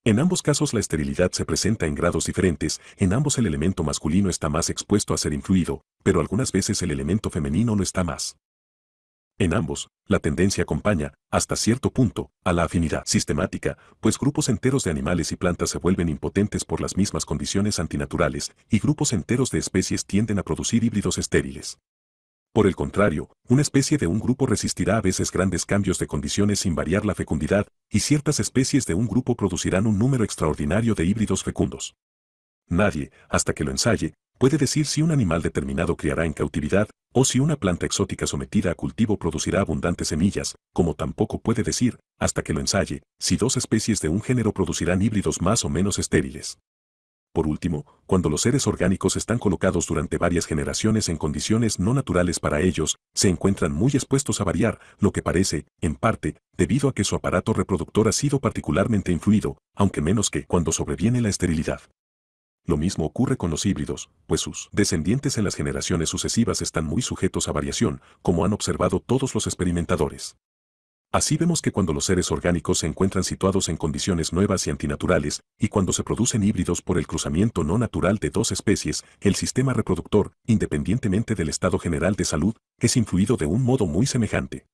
En ambos casos la esterilidad se presenta en grados diferentes, en ambos el elemento masculino está más expuesto a ser influido, pero algunas veces el elemento femenino no está más. En ambos, la tendencia acompaña, hasta cierto punto, a la afinidad sistemática, pues grupos enteros de animales y plantas se vuelven impotentes por las mismas condiciones antinaturales, y grupos enteros de especies tienden a producir híbridos estériles. Por el contrario, una especie de un grupo resistirá a veces grandes cambios de condiciones sin variar la fecundidad, y ciertas especies de un grupo producirán un número extraordinario de híbridos fecundos. Nadie, hasta que lo ensaye, puede decir si un animal determinado criará en cautividad, o si una planta exótica sometida a cultivo producirá abundantes semillas, como tampoco puede decir, hasta que lo ensaye, si dos especies de un género producirán híbridos más o menos estériles. Por último, cuando los seres orgánicos están colocados durante varias generaciones en condiciones no naturales para ellos, se encuentran muy expuestos a variar, lo que parece, en parte, debido a que su aparato reproductor ha sido particularmente influido, aunque menos que cuando sobreviene la esterilidad. Lo mismo ocurre con los híbridos, pues sus descendientes en las generaciones sucesivas están muy sujetos a variación, como han observado todos los experimentadores. Así vemos que cuando los seres orgánicos se encuentran situados en condiciones nuevas y antinaturales, y cuando se producen híbridos por el cruzamiento no natural de dos especies, el sistema reproductor, independientemente del estado general de salud, es influido de un modo muy semejante.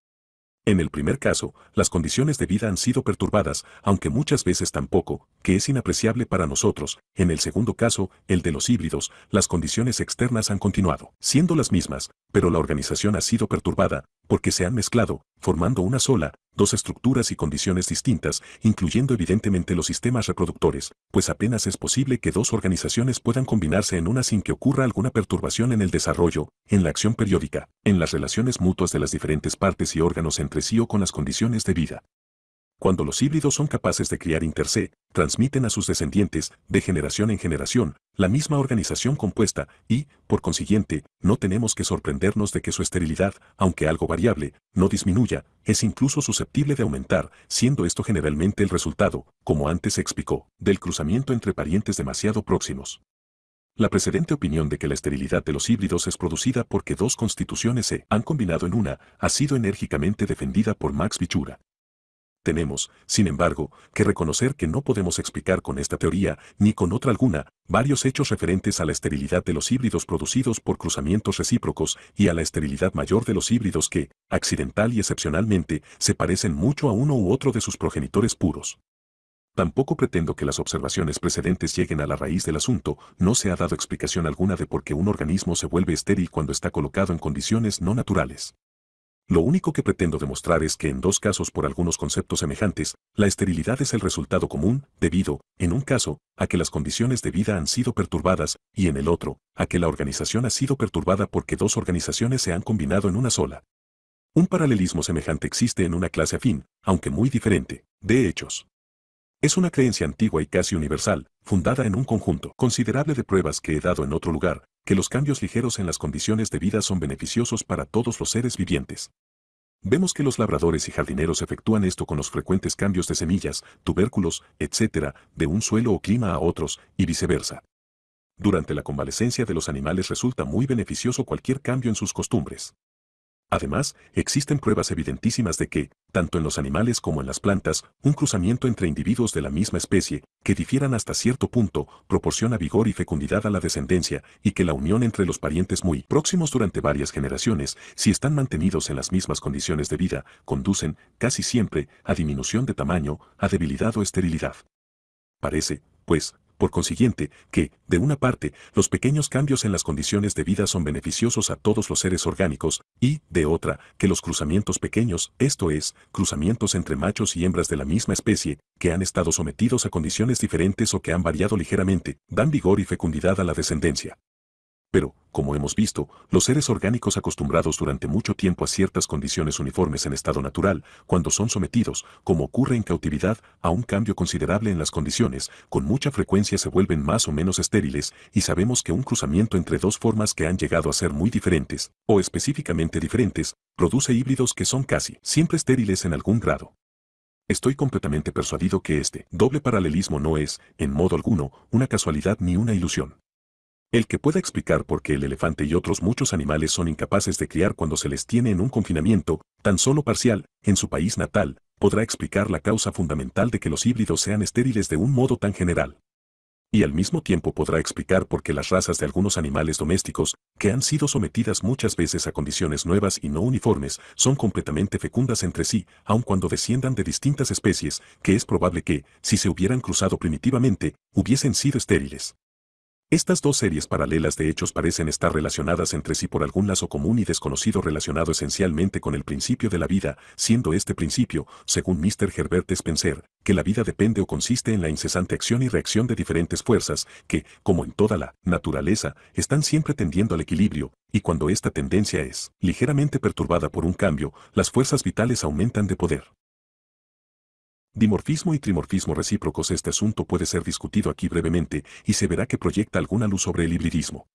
En el primer caso, las condiciones de vida han sido perturbadas, aunque muchas veces tampoco, que es inapreciable para nosotros. En el segundo caso, el de los híbridos, las condiciones externas han continuado, siendo las mismas, pero la organización ha sido perturbada, porque se han mezclado, formando una sola, dos estructuras y condiciones distintas, incluyendo evidentemente los sistemas reproductores, pues apenas es posible que dos organizaciones puedan combinarse en una sin que ocurra alguna perturbación en el desarrollo, en la acción periódica, en las relaciones mutuas de las diferentes partes y órganos entre sí o con las condiciones de vida. Cuando los híbridos son capaces de criar interse, transmiten a sus descendientes, de generación en generación, la misma organización compuesta, y, por consiguiente, no tenemos que sorprendernos de que su esterilidad, aunque algo variable, no disminuya, es incluso susceptible de aumentar, siendo esto generalmente el resultado, como antes se explicó, del cruzamiento entre parientes demasiado próximos. La precedente opinión de que la esterilidad de los híbridos es producida porque dos constituciones se han combinado en una, ha sido enérgicamente defendida por Max Bichura. Tenemos, sin embargo, que reconocer que no podemos explicar con esta teoría, ni con otra alguna, varios hechos referentes a la esterilidad de los híbridos producidos por cruzamientos recíprocos y a la esterilidad mayor de los híbridos que, accidental y excepcionalmente, se parecen mucho a uno u otro de sus progenitores puros. Tampoco pretendo que las observaciones precedentes lleguen a la raíz del asunto, no se ha dado explicación alguna de por qué un organismo se vuelve estéril cuando está colocado en condiciones no naturales. Lo único que pretendo demostrar es que en dos casos por algunos conceptos semejantes, la esterilidad es el resultado común, debido, en un caso, a que las condiciones de vida han sido perturbadas, y en el otro, a que la organización ha sido perturbada porque dos organizaciones se han combinado en una sola. Un paralelismo semejante existe en una clase afín, aunque muy diferente, de hechos. Es una creencia antigua y casi universal, fundada en un conjunto considerable de pruebas que he dado en otro lugar, que los cambios ligeros en las condiciones de vida son beneficiosos para todos los seres vivientes. Vemos que los labradores y jardineros efectúan esto con los frecuentes cambios de semillas, tubérculos, etc., de un suelo o clima a otros, y viceversa. Durante la convalecencia de los animales resulta muy beneficioso cualquier cambio en sus costumbres. Además, existen pruebas evidentísimas de que, tanto en los animales como en las plantas, un cruzamiento entre individuos de la misma especie, que difieran hasta cierto punto, proporciona vigor y fecundidad a la descendencia, y que la unión entre los parientes muy próximos durante varias generaciones, si están mantenidos en las mismas condiciones de vida, conducen, casi siempre, a disminución de tamaño, a debilidad o esterilidad. Parece, pues, por consiguiente, que, de una parte, los pequeños cambios en las condiciones de vida son beneficiosos a todos los seres orgánicos, y, de otra, que los cruzamientos pequeños, esto es, cruzamientos entre machos y hembras de la misma especie, que han estado sometidos a condiciones diferentes o que han variado ligeramente, dan vigor y fecundidad a la descendencia. Pero, como hemos visto, los seres orgánicos acostumbrados durante mucho tiempo a ciertas condiciones uniformes en estado natural, cuando son sometidos, como ocurre en cautividad, a un cambio considerable en las condiciones, con mucha frecuencia se vuelven más o menos estériles, y sabemos que un cruzamiento entre dos formas que han llegado a ser muy diferentes, o específicamente diferentes, produce híbridos que son casi siempre estériles en algún grado. Estoy completamente persuadido que este doble paralelismo no es, en modo alguno, una casualidad ni una ilusión. El que pueda explicar por qué el elefante y otros muchos animales son incapaces de criar cuando se les tiene en un confinamiento, tan solo parcial, en su país natal, podrá explicar la causa fundamental de que los híbridos sean estériles de un modo tan general. Y al mismo tiempo podrá explicar por qué las razas de algunos animales domésticos, que han sido sometidas muchas veces a condiciones nuevas y no uniformes, son completamente fecundas entre sí, aun cuando desciendan de distintas especies, que es probable que, si se hubieran cruzado primitivamente, hubiesen sido estériles. Estas dos series paralelas de hechos parecen estar relacionadas entre sí por algún lazo común y desconocido relacionado esencialmente con el principio de la vida, siendo este principio, según Mr. Herbert Spencer, que la vida depende o consiste en la incesante acción y reacción de diferentes fuerzas que, como en toda la naturaleza, están siempre tendiendo al equilibrio, y cuando esta tendencia es ligeramente perturbada por un cambio, las fuerzas vitales aumentan de poder. Dimorfismo y trimorfismo recíprocos Este asunto puede ser discutido aquí brevemente y se verá que proyecta alguna luz sobre el hibridismo.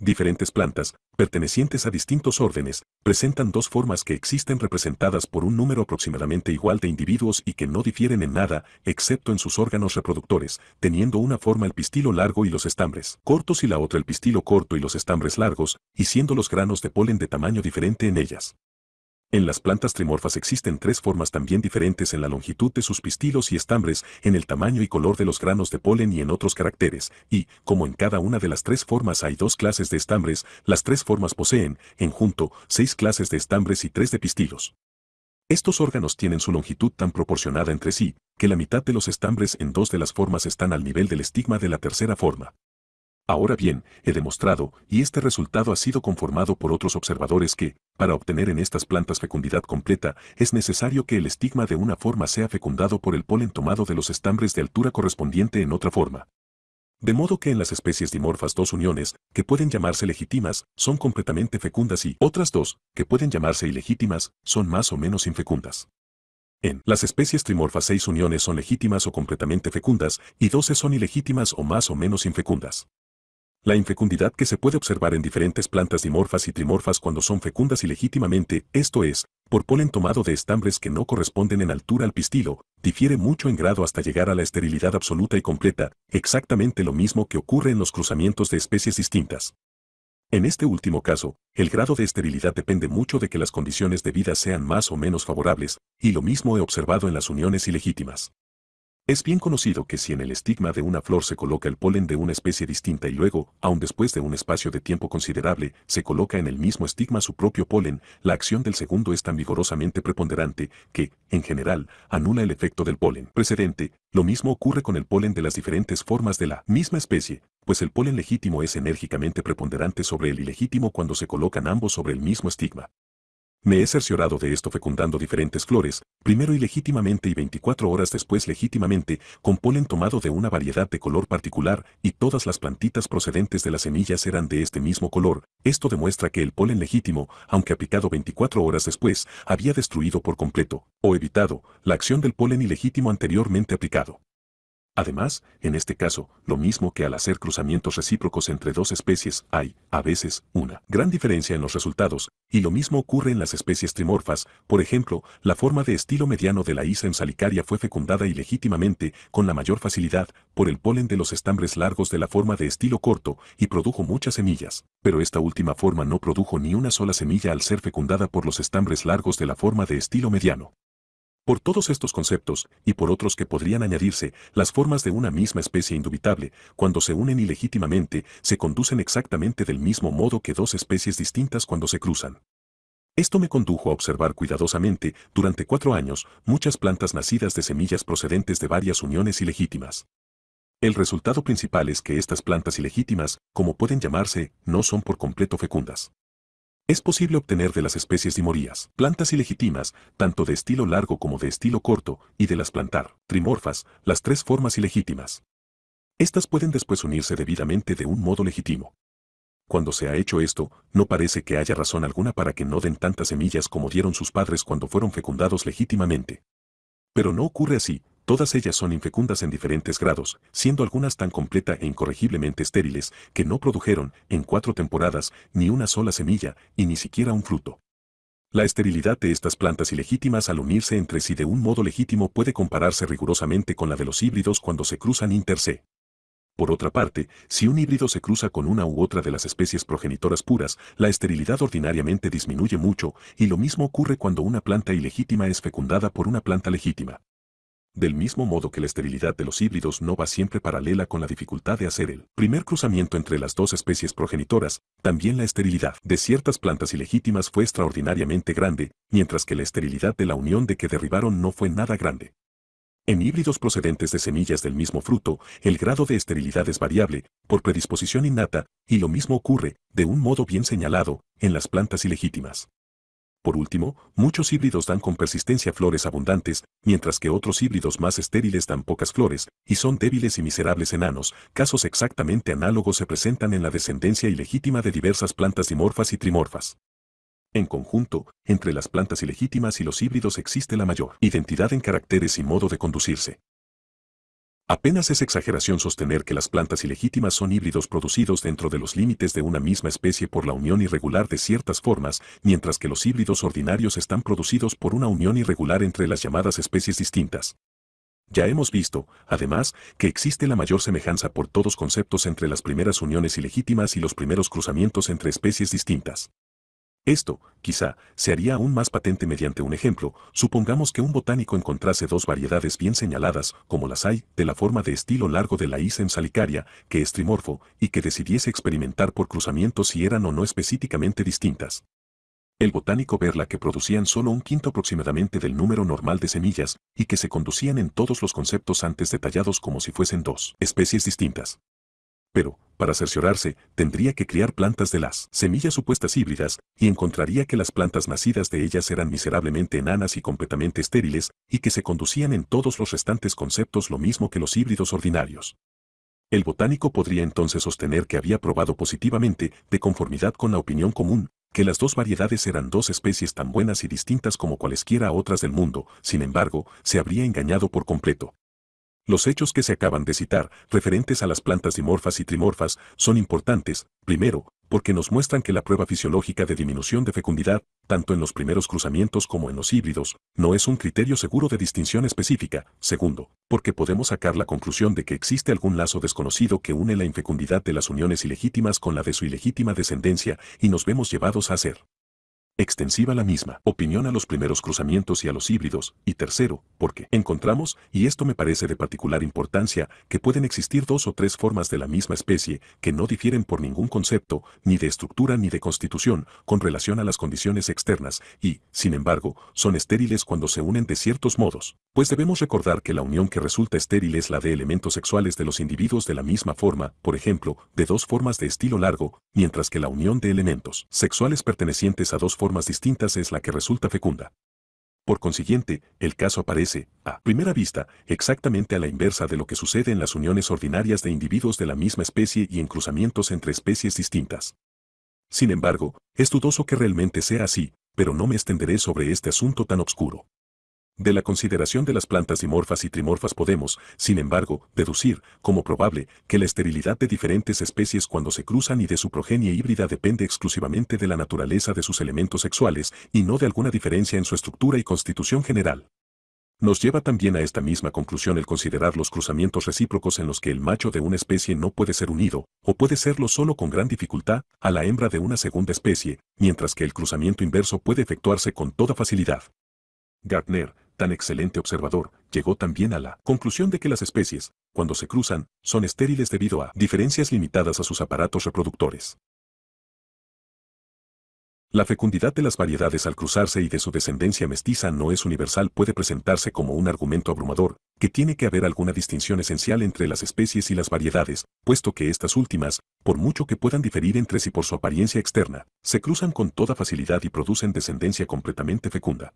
Diferentes plantas, pertenecientes a distintos órdenes, presentan dos formas que existen representadas por un número aproximadamente igual de individuos y que no difieren en nada, excepto en sus órganos reproductores, teniendo una forma el pistilo largo y los estambres cortos y la otra el pistilo corto y los estambres largos, y siendo los granos de polen de tamaño diferente en ellas. En las plantas trimorfas existen tres formas también diferentes en la longitud de sus pistilos y estambres, en el tamaño y color de los granos de polen y en otros caracteres, y, como en cada una de las tres formas hay dos clases de estambres, las tres formas poseen, en junto, seis clases de estambres y tres de pistilos. Estos órganos tienen su longitud tan proporcionada entre sí, que la mitad de los estambres en dos de las formas están al nivel del estigma de la tercera forma. Ahora bien, he demostrado, y este resultado ha sido conformado por otros observadores que, para obtener en estas plantas fecundidad completa, es necesario que el estigma de una forma sea fecundado por el polen tomado de los estambres de altura correspondiente en otra forma. De modo que en las especies dimorfas dos uniones, que pueden llamarse legítimas, son completamente fecundas y otras dos, que pueden llamarse ilegítimas, son más o menos infecundas. En las especies trimorfas seis uniones son legítimas o completamente fecundas y doce son ilegítimas o más o menos infecundas. La infecundidad que se puede observar en diferentes plantas dimorfas y trimorfas cuando son fecundas ilegítimamente, esto es, por polen tomado de estambres que no corresponden en altura al pistilo, difiere mucho en grado hasta llegar a la esterilidad absoluta y completa, exactamente lo mismo que ocurre en los cruzamientos de especies distintas. En este último caso, el grado de esterilidad depende mucho de que las condiciones de vida sean más o menos favorables, y lo mismo he observado en las uniones ilegítimas. Es bien conocido que si en el estigma de una flor se coloca el polen de una especie distinta y luego, aun después de un espacio de tiempo considerable, se coloca en el mismo estigma su propio polen, la acción del segundo es tan vigorosamente preponderante que, en general, anula el efecto del polen precedente. Lo mismo ocurre con el polen de las diferentes formas de la misma especie, pues el polen legítimo es enérgicamente preponderante sobre el ilegítimo cuando se colocan ambos sobre el mismo estigma. Me he cerciorado de esto fecundando diferentes flores, primero ilegítimamente y 24 horas después legítimamente, con polen tomado de una variedad de color particular, y todas las plantitas procedentes de las semillas eran de este mismo color. Esto demuestra que el polen legítimo, aunque aplicado 24 horas después, había destruido por completo, o evitado, la acción del polen ilegítimo anteriormente aplicado. Además, en este caso, lo mismo que al hacer cruzamientos recíprocos entre dos especies, hay, a veces, una gran diferencia en los resultados, y lo mismo ocurre en las especies trimorfas, por ejemplo, la forma de estilo mediano de la Isa salicaria fue fecundada ilegítimamente, con la mayor facilidad, por el polen de los estambres largos de la forma de estilo corto, y produjo muchas semillas, pero esta última forma no produjo ni una sola semilla al ser fecundada por los estambres largos de la forma de estilo mediano. Por todos estos conceptos, y por otros que podrían añadirse, las formas de una misma especie indubitable, cuando se unen ilegítimamente, se conducen exactamente del mismo modo que dos especies distintas cuando se cruzan. Esto me condujo a observar cuidadosamente, durante cuatro años, muchas plantas nacidas de semillas procedentes de varias uniones ilegítimas. El resultado principal es que estas plantas ilegítimas, como pueden llamarse, no son por completo fecundas. Es posible obtener de las especies dimorías, plantas ilegítimas, tanto de estilo largo como de estilo corto, y de las plantar, trimorfas, las tres formas ilegítimas. Estas pueden después unirse debidamente de un modo legítimo. Cuando se ha hecho esto, no parece que haya razón alguna para que no den tantas semillas como dieron sus padres cuando fueron fecundados legítimamente. Pero no ocurre así, Todas ellas son infecundas en diferentes grados, siendo algunas tan completa e incorregiblemente estériles que no produjeron, en cuatro temporadas, ni una sola semilla y ni siquiera un fruto. La esterilidad de estas plantas ilegítimas al unirse entre sí de un modo legítimo puede compararse rigurosamente con la de los híbridos cuando se cruzan interse. Por otra parte, si un híbrido se cruza con una u otra de las especies progenitoras puras, la esterilidad ordinariamente disminuye mucho, y lo mismo ocurre cuando una planta ilegítima es fecundada por una planta legítima. Del mismo modo que la esterilidad de los híbridos no va siempre paralela con la dificultad de hacer el primer cruzamiento entre las dos especies progenitoras, también la esterilidad de ciertas plantas ilegítimas fue extraordinariamente grande, mientras que la esterilidad de la unión de que derribaron no fue nada grande. En híbridos procedentes de semillas del mismo fruto, el grado de esterilidad es variable, por predisposición innata, y lo mismo ocurre, de un modo bien señalado, en las plantas ilegítimas. Por último, muchos híbridos dan con persistencia flores abundantes, mientras que otros híbridos más estériles dan pocas flores, y son débiles y miserables enanos, casos exactamente análogos se presentan en la descendencia ilegítima de diversas plantas dimorfas y trimorfas. En conjunto, entre las plantas ilegítimas y los híbridos existe la mayor identidad en caracteres y modo de conducirse. Apenas es exageración sostener que las plantas ilegítimas son híbridos producidos dentro de los límites de una misma especie por la unión irregular de ciertas formas, mientras que los híbridos ordinarios están producidos por una unión irregular entre las llamadas especies distintas. Ya hemos visto, además, que existe la mayor semejanza por todos conceptos entre las primeras uniones ilegítimas y los primeros cruzamientos entre especies distintas. Esto, quizá, se haría aún más patente mediante un ejemplo, supongamos que un botánico encontrase dos variedades bien señaladas, como las hay, de la forma de estilo largo de la en salicaria, que es trimorfo, y que decidiese experimentar por cruzamiento si eran o no específicamente distintas. El botánico verla que producían solo un quinto aproximadamente del número normal de semillas, y que se conducían en todos los conceptos antes detallados como si fuesen dos especies distintas. Pero, para cerciorarse, tendría que criar plantas de las semillas supuestas híbridas, y encontraría que las plantas nacidas de ellas eran miserablemente enanas y completamente estériles, y que se conducían en todos los restantes conceptos lo mismo que los híbridos ordinarios. El botánico podría entonces sostener que había probado positivamente, de conformidad con la opinión común, que las dos variedades eran dos especies tan buenas y distintas como cualesquiera otras del mundo, sin embargo, se habría engañado por completo, los hechos que se acaban de citar, referentes a las plantas dimorfas y trimorfas, son importantes, primero, porque nos muestran que la prueba fisiológica de disminución de fecundidad, tanto en los primeros cruzamientos como en los híbridos, no es un criterio seguro de distinción específica. Segundo, porque podemos sacar la conclusión de que existe algún lazo desconocido que une la infecundidad de las uniones ilegítimas con la de su ilegítima descendencia y nos vemos llevados a hacer extensiva la misma opinión a los primeros cruzamientos y a los híbridos, y tercero, porque encontramos, y esto me parece de particular importancia, que pueden existir dos o tres formas de la misma especie que no difieren por ningún concepto, ni de estructura ni de constitución, con relación a las condiciones externas, y, sin embargo, son estériles cuando se unen de ciertos modos, pues debemos recordar que la unión que resulta estéril es la de elementos sexuales de los individuos de la misma forma, por ejemplo, de dos formas de estilo largo, mientras que la unión de elementos sexuales pertenecientes a dos formas distintas es la que resulta fecunda. Por consiguiente, el caso aparece, a primera vista, exactamente a la inversa de lo que sucede en las uniones ordinarias de individuos de la misma especie y en cruzamientos entre especies distintas. Sin embargo, es dudoso que realmente sea así, pero no me extenderé sobre este asunto tan oscuro. De la consideración de las plantas dimorfas y trimorfas podemos, sin embargo, deducir, como probable, que la esterilidad de diferentes especies cuando se cruzan y de su progenie híbrida depende exclusivamente de la naturaleza de sus elementos sexuales y no de alguna diferencia en su estructura y constitución general. Nos lleva también a esta misma conclusión el considerar los cruzamientos recíprocos en los que el macho de una especie no puede ser unido, o puede serlo solo con gran dificultad, a la hembra de una segunda especie, mientras que el cruzamiento inverso puede efectuarse con toda facilidad. Gardner, tan excelente observador, llegó también a la conclusión de que las especies, cuando se cruzan, son estériles debido a diferencias limitadas a sus aparatos reproductores. La fecundidad de las variedades al cruzarse y de su descendencia mestiza no es universal puede presentarse como un argumento abrumador, que tiene que haber alguna distinción esencial entre las especies y las variedades, puesto que estas últimas, por mucho que puedan diferir entre sí por su apariencia externa, se cruzan con toda facilidad y producen descendencia completamente fecunda.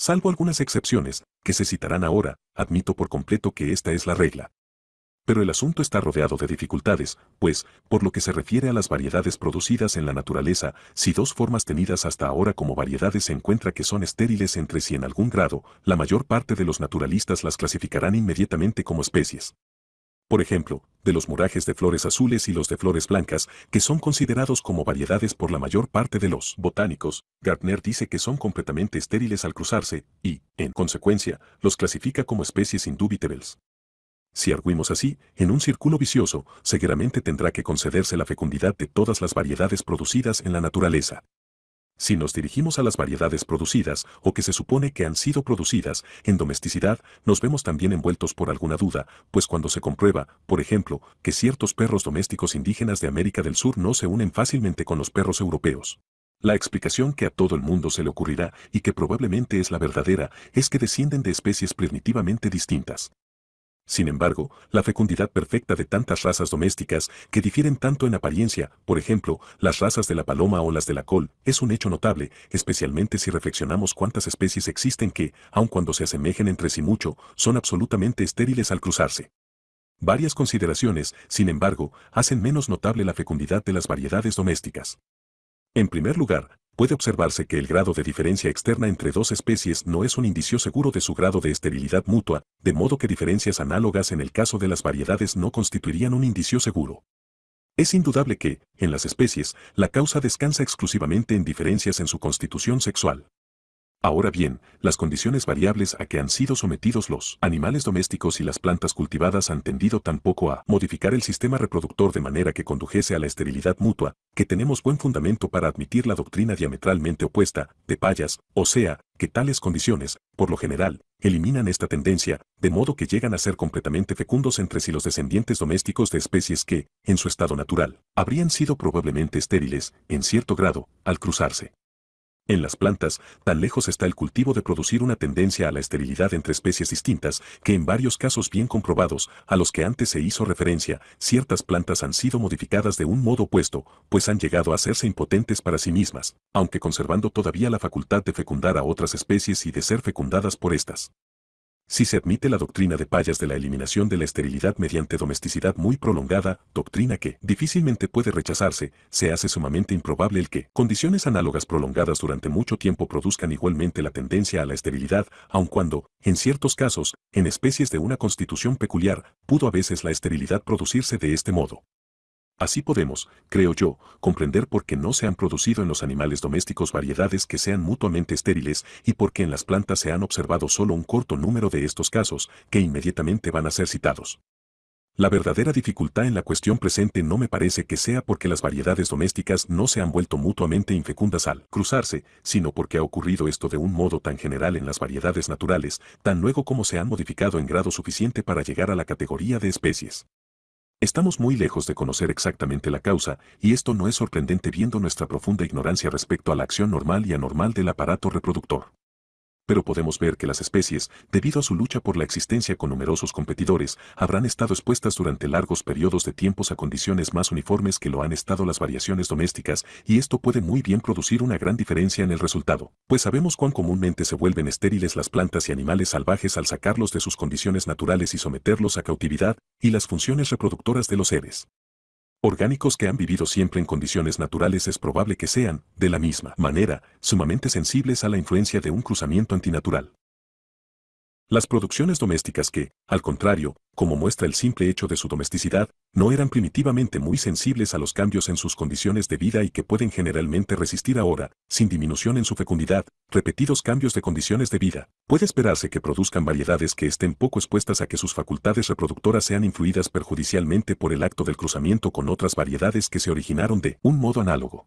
Salvo algunas excepciones, que se citarán ahora, admito por completo que esta es la regla. Pero el asunto está rodeado de dificultades, pues, por lo que se refiere a las variedades producidas en la naturaleza, si dos formas tenidas hasta ahora como variedades se encuentra que son estériles entre sí en algún grado, la mayor parte de los naturalistas las clasificarán inmediatamente como especies por ejemplo, de los murajes de flores azules y los de flores blancas, que son considerados como variedades por la mayor parte de los botánicos, Gartner dice que son completamente estériles al cruzarse, y, en consecuencia, los clasifica como especies indubitables. Si arguimos así, en un círculo vicioso, seguramente tendrá que concederse la fecundidad de todas las variedades producidas en la naturaleza. Si nos dirigimos a las variedades producidas o que se supone que han sido producidas en domesticidad, nos vemos también envueltos por alguna duda, pues cuando se comprueba, por ejemplo, que ciertos perros domésticos indígenas de América del Sur no se unen fácilmente con los perros europeos. La explicación que a todo el mundo se le ocurrirá y que probablemente es la verdadera es que descienden de especies primitivamente distintas. Sin embargo, la fecundidad perfecta de tantas razas domésticas, que difieren tanto en apariencia, por ejemplo, las razas de la paloma o las de la col, es un hecho notable, especialmente si reflexionamos cuántas especies existen que, aun cuando se asemejen entre sí mucho, son absolutamente estériles al cruzarse. Varias consideraciones, sin embargo, hacen menos notable la fecundidad de las variedades domésticas. En primer lugar, puede observarse que el grado de diferencia externa entre dos especies no es un indicio seguro de su grado de esterilidad mutua, de modo que diferencias análogas en el caso de las variedades no constituirían un indicio seguro. Es indudable que, en las especies, la causa descansa exclusivamente en diferencias en su constitución sexual. Ahora bien, las condiciones variables a que han sido sometidos los animales domésticos y las plantas cultivadas han tendido tampoco a modificar el sistema reproductor de manera que condujese a la esterilidad mutua, que tenemos buen fundamento para admitir la doctrina diametralmente opuesta de Payas, o sea, que tales condiciones, por lo general, eliminan esta tendencia, de modo que llegan a ser completamente fecundos entre sí los descendientes domésticos de especies que, en su estado natural, habrían sido probablemente estériles, en cierto grado, al cruzarse. En las plantas, tan lejos está el cultivo de producir una tendencia a la esterilidad entre especies distintas, que en varios casos bien comprobados, a los que antes se hizo referencia, ciertas plantas han sido modificadas de un modo opuesto, pues han llegado a hacerse impotentes para sí mismas, aunque conservando todavía la facultad de fecundar a otras especies y de ser fecundadas por estas. Si se admite la doctrina de Payas de la eliminación de la esterilidad mediante domesticidad muy prolongada, doctrina que difícilmente puede rechazarse, se hace sumamente improbable el que condiciones análogas prolongadas durante mucho tiempo produzcan igualmente la tendencia a la esterilidad, aun cuando, en ciertos casos, en especies de una constitución peculiar, pudo a veces la esterilidad producirse de este modo. Así podemos, creo yo, comprender por qué no se han producido en los animales domésticos variedades que sean mutuamente estériles y por qué en las plantas se han observado solo un corto número de estos casos, que inmediatamente van a ser citados. La verdadera dificultad en la cuestión presente no me parece que sea porque las variedades domésticas no se han vuelto mutuamente infecundas al cruzarse, sino porque ha ocurrido esto de un modo tan general en las variedades naturales, tan luego como se han modificado en grado suficiente para llegar a la categoría de especies. Estamos muy lejos de conocer exactamente la causa, y esto no es sorprendente viendo nuestra profunda ignorancia respecto a la acción normal y anormal del aparato reproductor pero podemos ver que las especies, debido a su lucha por la existencia con numerosos competidores, habrán estado expuestas durante largos periodos de tiempos a condiciones más uniformes que lo han estado las variaciones domésticas, y esto puede muy bien producir una gran diferencia en el resultado, pues sabemos cuán comúnmente se vuelven estériles las plantas y animales salvajes al sacarlos de sus condiciones naturales y someterlos a cautividad, y las funciones reproductoras de los seres orgánicos que han vivido siempre en condiciones naturales es probable que sean, de la misma manera, sumamente sensibles a la influencia de un cruzamiento antinatural. Las producciones domésticas que, al contrario, como muestra el simple hecho de su domesticidad, no eran primitivamente muy sensibles a los cambios en sus condiciones de vida y que pueden generalmente resistir ahora, sin disminución en su fecundidad, repetidos cambios de condiciones de vida. Puede esperarse que produzcan variedades que estén poco expuestas a que sus facultades reproductoras sean influidas perjudicialmente por el acto del cruzamiento con otras variedades que se originaron de un modo análogo.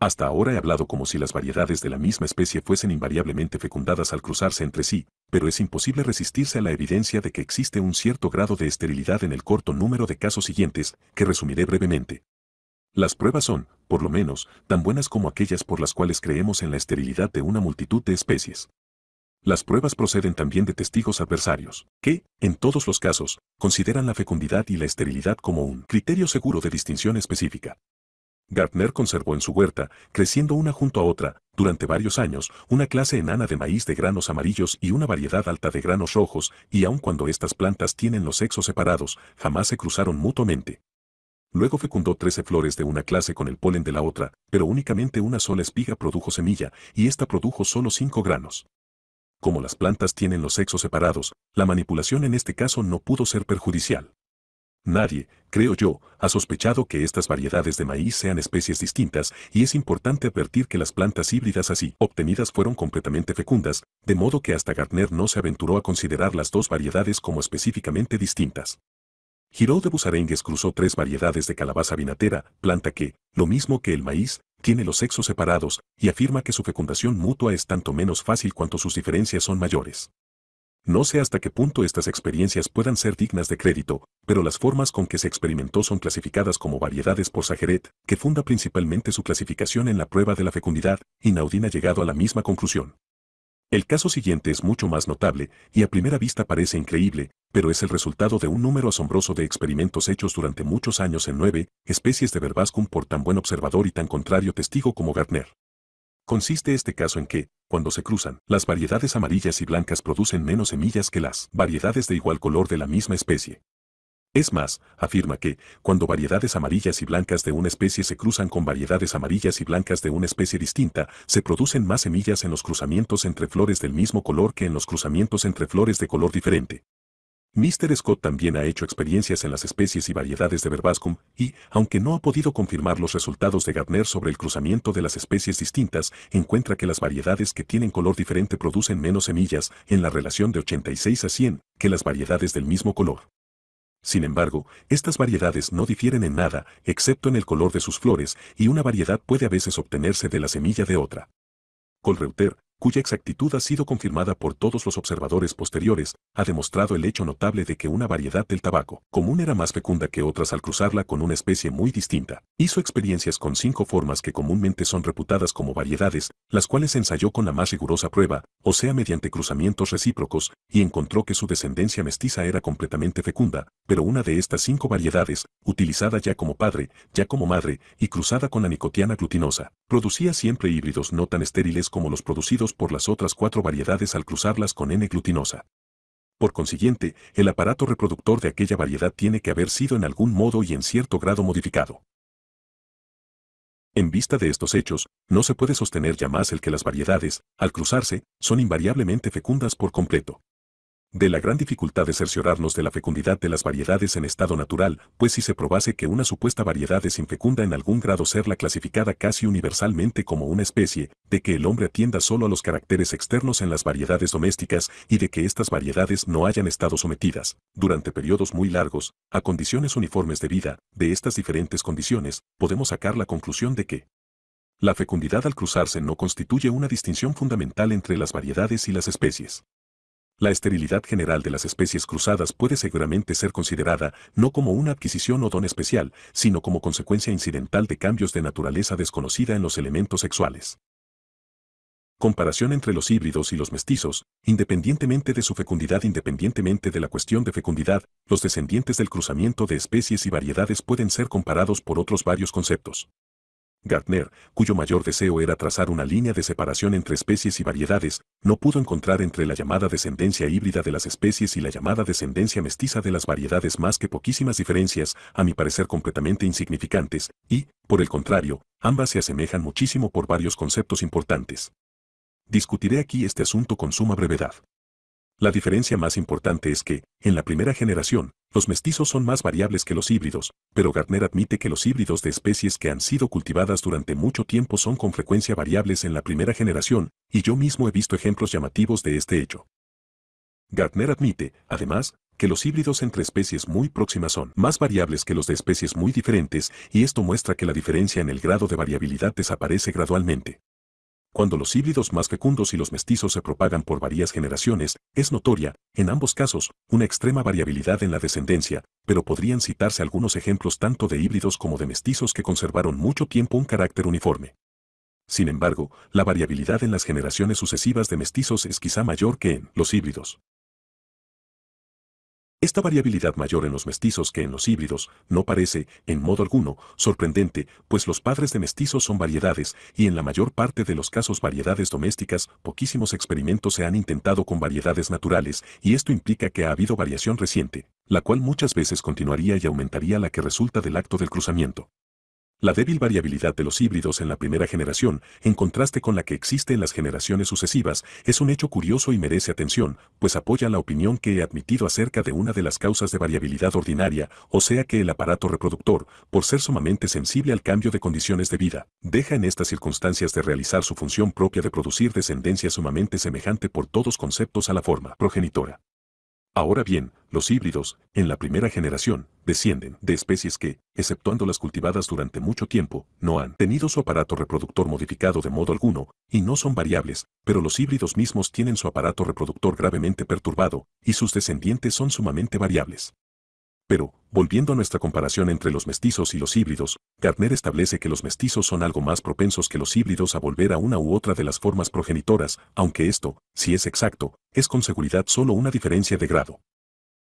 Hasta ahora he hablado como si las variedades de la misma especie fuesen invariablemente fecundadas al cruzarse entre sí, pero es imposible resistirse a la evidencia de que existe un cierto grado de esterilidad en el corto número de casos siguientes, que resumiré brevemente. Las pruebas son, por lo menos, tan buenas como aquellas por las cuales creemos en la esterilidad de una multitud de especies. Las pruebas proceden también de testigos adversarios, que, en todos los casos, consideran la fecundidad y la esterilidad como un criterio seguro de distinción específica. Gartner conservó en su huerta, creciendo una junto a otra, durante varios años, una clase enana de maíz de granos amarillos y una variedad alta de granos rojos, y aun cuando estas plantas tienen los sexos separados, jamás se cruzaron mutuamente. Luego fecundó 13 flores de una clase con el polen de la otra, pero únicamente una sola espiga produjo semilla, y esta produjo solo cinco granos. Como las plantas tienen los sexos separados, la manipulación en este caso no pudo ser perjudicial. Nadie, creo yo, ha sospechado que estas variedades de maíz sean especies distintas, y es importante advertir que las plantas híbridas así obtenidas fueron completamente fecundas, de modo que hasta Gardner no se aventuró a considerar las dos variedades como específicamente distintas. Giraud de Busarengues cruzó tres variedades de calabaza vinatera, planta que, lo mismo que el maíz, tiene los sexos separados, y afirma que su fecundación mutua es tanto menos fácil cuanto sus diferencias son mayores. No sé hasta qué punto estas experiencias puedan ser dignas de crédito, pero las formas con que se experimentó son clasificadas como variedades por Sageret, que funda principalmente su clasificación en la prueba de la fecundidad, y Naudin ha llegado a la misma conclusión. El caso siguiente es mucho más notable, y a primera vista parece increíble, pero es el resultado de un número asombroso de experimentos hechos durante muchos años en nueve especies de Verbascum por tan buen observador y tan contrario testigo como Gardner. Consiste este caso en que, cuando se cruzan, las variedades amarillas y blancas producen menos semillas que las variedades de igual color de la misma especie. Es más, afirma que, cuando variedades amarillas y blancas de una especie se cruzan con variedades amarillas y blancas de una especie distinta, se producen más semillas en los cruzamientos entre flores del mismo color que en los cruzamientos entre flores de color diferente. Mr. Scott también ha hecho experiencias en las especies y variedades de Verbascum y, aunque no ha podido confirmar los resultados de Gardner sobre el cruzamiento de las especies distintas, encuentra que las variedades que tienen color diferente producen menos semillas, en la relación de 86 a 100, que las variedades del mismo color. Sin embargo, estas variedades no difieren en nada, excepto en el color de sus flores, y una variedad puede a veces obtenerse de la semilla de otra. Colreuter, cuya exactitud ha sido confirmada por todos los observadores posteriores, ha demostrado el hecho notable de que una variedad del tabaco común era más fecunda que otras al cruzarla con una especie muy distinta. Hizo experiencias con cinco formas que comúnmente son reputadas como variedades, las cuales ensayó con la más rigurosa prueba, o sea mediante cruzamientos recíprocos, y encontró que su descendencia mestiza era completamente fecunda, pero una de estas cinco variedades, utilizada ya como padre, ya como madre, y cruzada con la nicotiana glutinosa, producía siempre híbridos no tan estériles como los producidos por las otras cuatro variedades al cruzarlas con N-glutinosa. Por consiguiente, el aparato reproductor de aquella variedad tiene que haber sido en algún modo y en cierto grado modificado. En vista de estos hechos, no se puede sostener ya más el que las variedades, al cruzarse, son invariablemente fecundas por completo de la gran dificultad de cerciorarnos de la fecundidad de las variedades en estado natural, pues si se probase que una supuesta variedad es infecunda en algún grado serla clasificada casi universalmente como una especie, de que el hombre atienda solo a los caracteres externos en las variedades domésticas y de que estas variedades no hayan estado sometidas, durante periodos muy largos, a condiciones uniformes de vida, de estas diferentes condiciones, podemos sacar la conclusión de que la fecundidad al cruzarse no constituye una distinción fundamental entre las variedades y las especies. La esterilidad general de las especies cruzadas puede seguramente ser considerada no como una adquisición o don especial, sino como consecuencia incidental de cambios de naturaleza desconocida en los elementos sexuales. Comparación entre los híbridos y los mestizos, independientemente de su fecundidad, independientemente de la cuestión de fecundidad, los descendientes del cruzamiento de especies y variedades pueden ser comparados por otros varios conceptos. Gartner, cuyo mayor deseo era trazar una línea de separación entre especies y variedades, no pudo encontrar entre la llamada descendencia híbrida de las especies y la llamada descendencia mestiza de las variedades más que poquísimas diferencias, a mi parecer completamente insignificantes, y, por el contrario, ambas se asemejan muchísimo por varios conceptos importantes. Discutiré aquí este asunto con suma brevedad. La diferencia más importante es que, en la primera generación, los mestizos son más variables que los híbridos, pero Gardner admite que los híbridos de especies que han sido cultivadas durante mucho tiempo son con frecuencia variables en la primera generación, y yo mismo he visto ejemplos llamativos de este hecho. Gardner admite, además, que los híbridos entre especies muy próximas son más variables que los de especies muy diferentes, y esto muestra que la diferencia en el grado de variabilidad desaparece gradualmente. Cuando los híbridos más fecundos y los mestizos se propagan por varias generaciones, es notoria, en ambos casos, una extrema variabilidad en la descendencia, pero podrían citarse algunos ejemplos tanto de híbridos como de mestizos que conservaron mucho tiempo un carácter uniforme. Sin embargo, la variabilidad en las generaciones sucesivas de mestizos es quizá mayor que en los híbridos. Esta variabilidad mayor en los mestizos que en los híbridos no parece, en modo alguno, sorprendente, pues los padres de mestizos son variedades y en la mayor parte de los casos variedades domésticas, poquísimos experimentos se han intentado con variedades naturales y esto implica que ha habido variación reciente, la cual muchas veces continuaría y aumentaría la que resulta del acto del cruzamiento. La débil variabilidad de los híbridos en la primera generación, en contraste con la que existe en las generaciones sucesivas, es un hecho curioso y merece atención, pues apoya la opinión que he admitido acerca de una de las causas de variabilidad ordinaria, o sea que el aparato reproductor, por ser sumamente sensible al cambio de condiciones de vida, deja en estas circunstancias de realizar su función propia de producir descendencia sumamente semejante por todos conceptos a la forma progenitora. Ahora bien, los híbridos, en la primera generación, descienden de especies que, exceptuando las cultivadas durante mucho tiempo, no han tenido su aparato reproductor modificado de modo alguno, y no son variables, pero los híbridos mismos tienen su aparato reproductor gravemente perturbado, y sus descendientes son sumamente variables. Pero, volviendo a nuestra comparación entre los mestizos y los híbridos, Gardner establece que los mestizos son algo más propensos que los híbridos a volver a una u otra de las formas progenitoras, aunque esto, si es exacto, es con seguridad solo una diferencia de grado.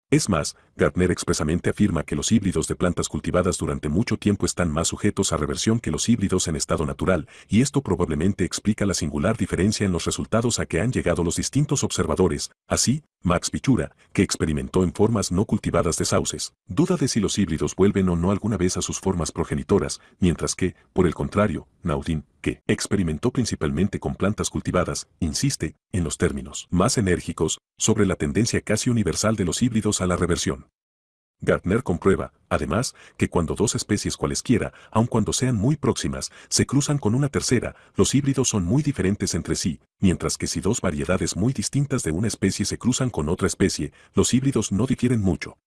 Es más, Gardner expresamente afirma que los híbridos de plantas cultivadas durante mucho tiempo están más sujetos a reversión que los híbridos en estado natural, y esto probablemente explica la singular diferencia en los resultados a que han llegado los distintos observadores. Así, Max Pichura, que experimentó en formas no cultivadas de sauces, duda de si los híbridos vuelven o no alguna vez a sus formas progenitoras, mientras que, por el contrario, Naudin, que experimentó principalmente con plantas cultivadas, insiste, en los términos más enérgicos, sobre la tendencia casi universal de los híbridos a la reversión. Gartner comprueba, además, que cuando dos especies cualesquiera, aun cuando sean muy próximas, se cruzan con una tercera, los híbridos son muy diferentes entre sí, mientras que si dos variedades muy distintas de una especie se cruzan con otra especie, los híbridos no difieren mucho.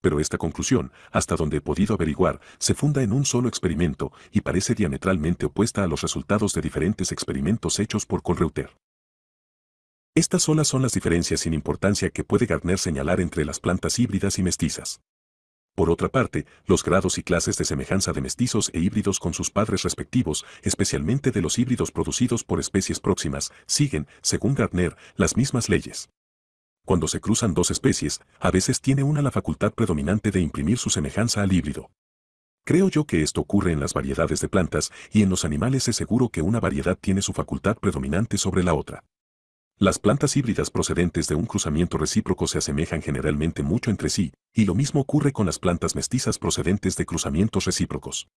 Pero esta conclusión, hasta donde he podido averiguar, se funda en un solo experimento y parece diametralmente opuesta a los resultados de diferentes experimentos hechos por Colreuter. Estas solas son las diferencias sin importancia que puede Gardner señalar entre las plantas híbridas y mestizas. Por otra parte, los grados y clases de semejanza de mestizos e híbridos con sus padres respectivos, especialmente de los híbridos producidos por especies próximas, siguen, según Gardner, las mismas leyes. Cuando se cruzan dos especies, a veces tiene una la facultad predominante de imprimir su semejanza al híbrido. Creo yo que esto ocurre en las variedades de plantas y en los animales es seguro que una variedad tiene su facultad predominante sobre la otra. Las plantas híbridas procedentes de un cruzamiento recíproco se asemejan generalmente mucho entre sí, y lo mismo ocurre con las plantas mestizas procedentes de cruzamientos recíprocos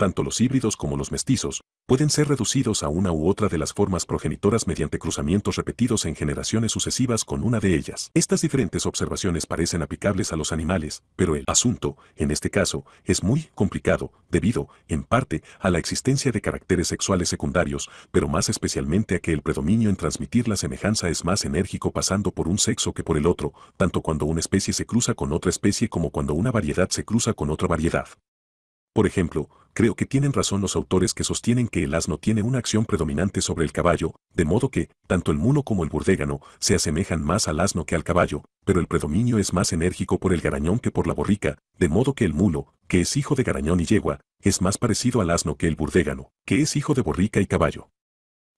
tanto los híbridos como los mestizos, pueden ser reducidos a una u otra de las formas progenitoras mediante cruzamientos repetidos en generaciones sucesivas con una de ellas. Estas diferentes observaciones parecen aplicables a los animales, pero el asunto, en este caso, es muy complicado, debido, en parte, a la existencia de caracteres sexuales secundarios, pero más especialmente a que el predominio en transmitir la semejanza es más enérgico pasando por un sexo que por el otro, tanto cuando una especie se cruza con otra especie como cuando una variedad se cruza con otra variedad. Por ejemplo, creo que tienen razón los autores que sostienen que el asno tiene una acción predominante sobre el caballo, de modo que, tanto el mulo como el burdégano, se asemejan más al asno que al caballo, pero el predominio es más enérgico por el garañón que por la borrica, de modo que el mulo, que es hijo de garañón y yegua, es más parecido al asno que el burdégano, que es hijo de borrica y caballo.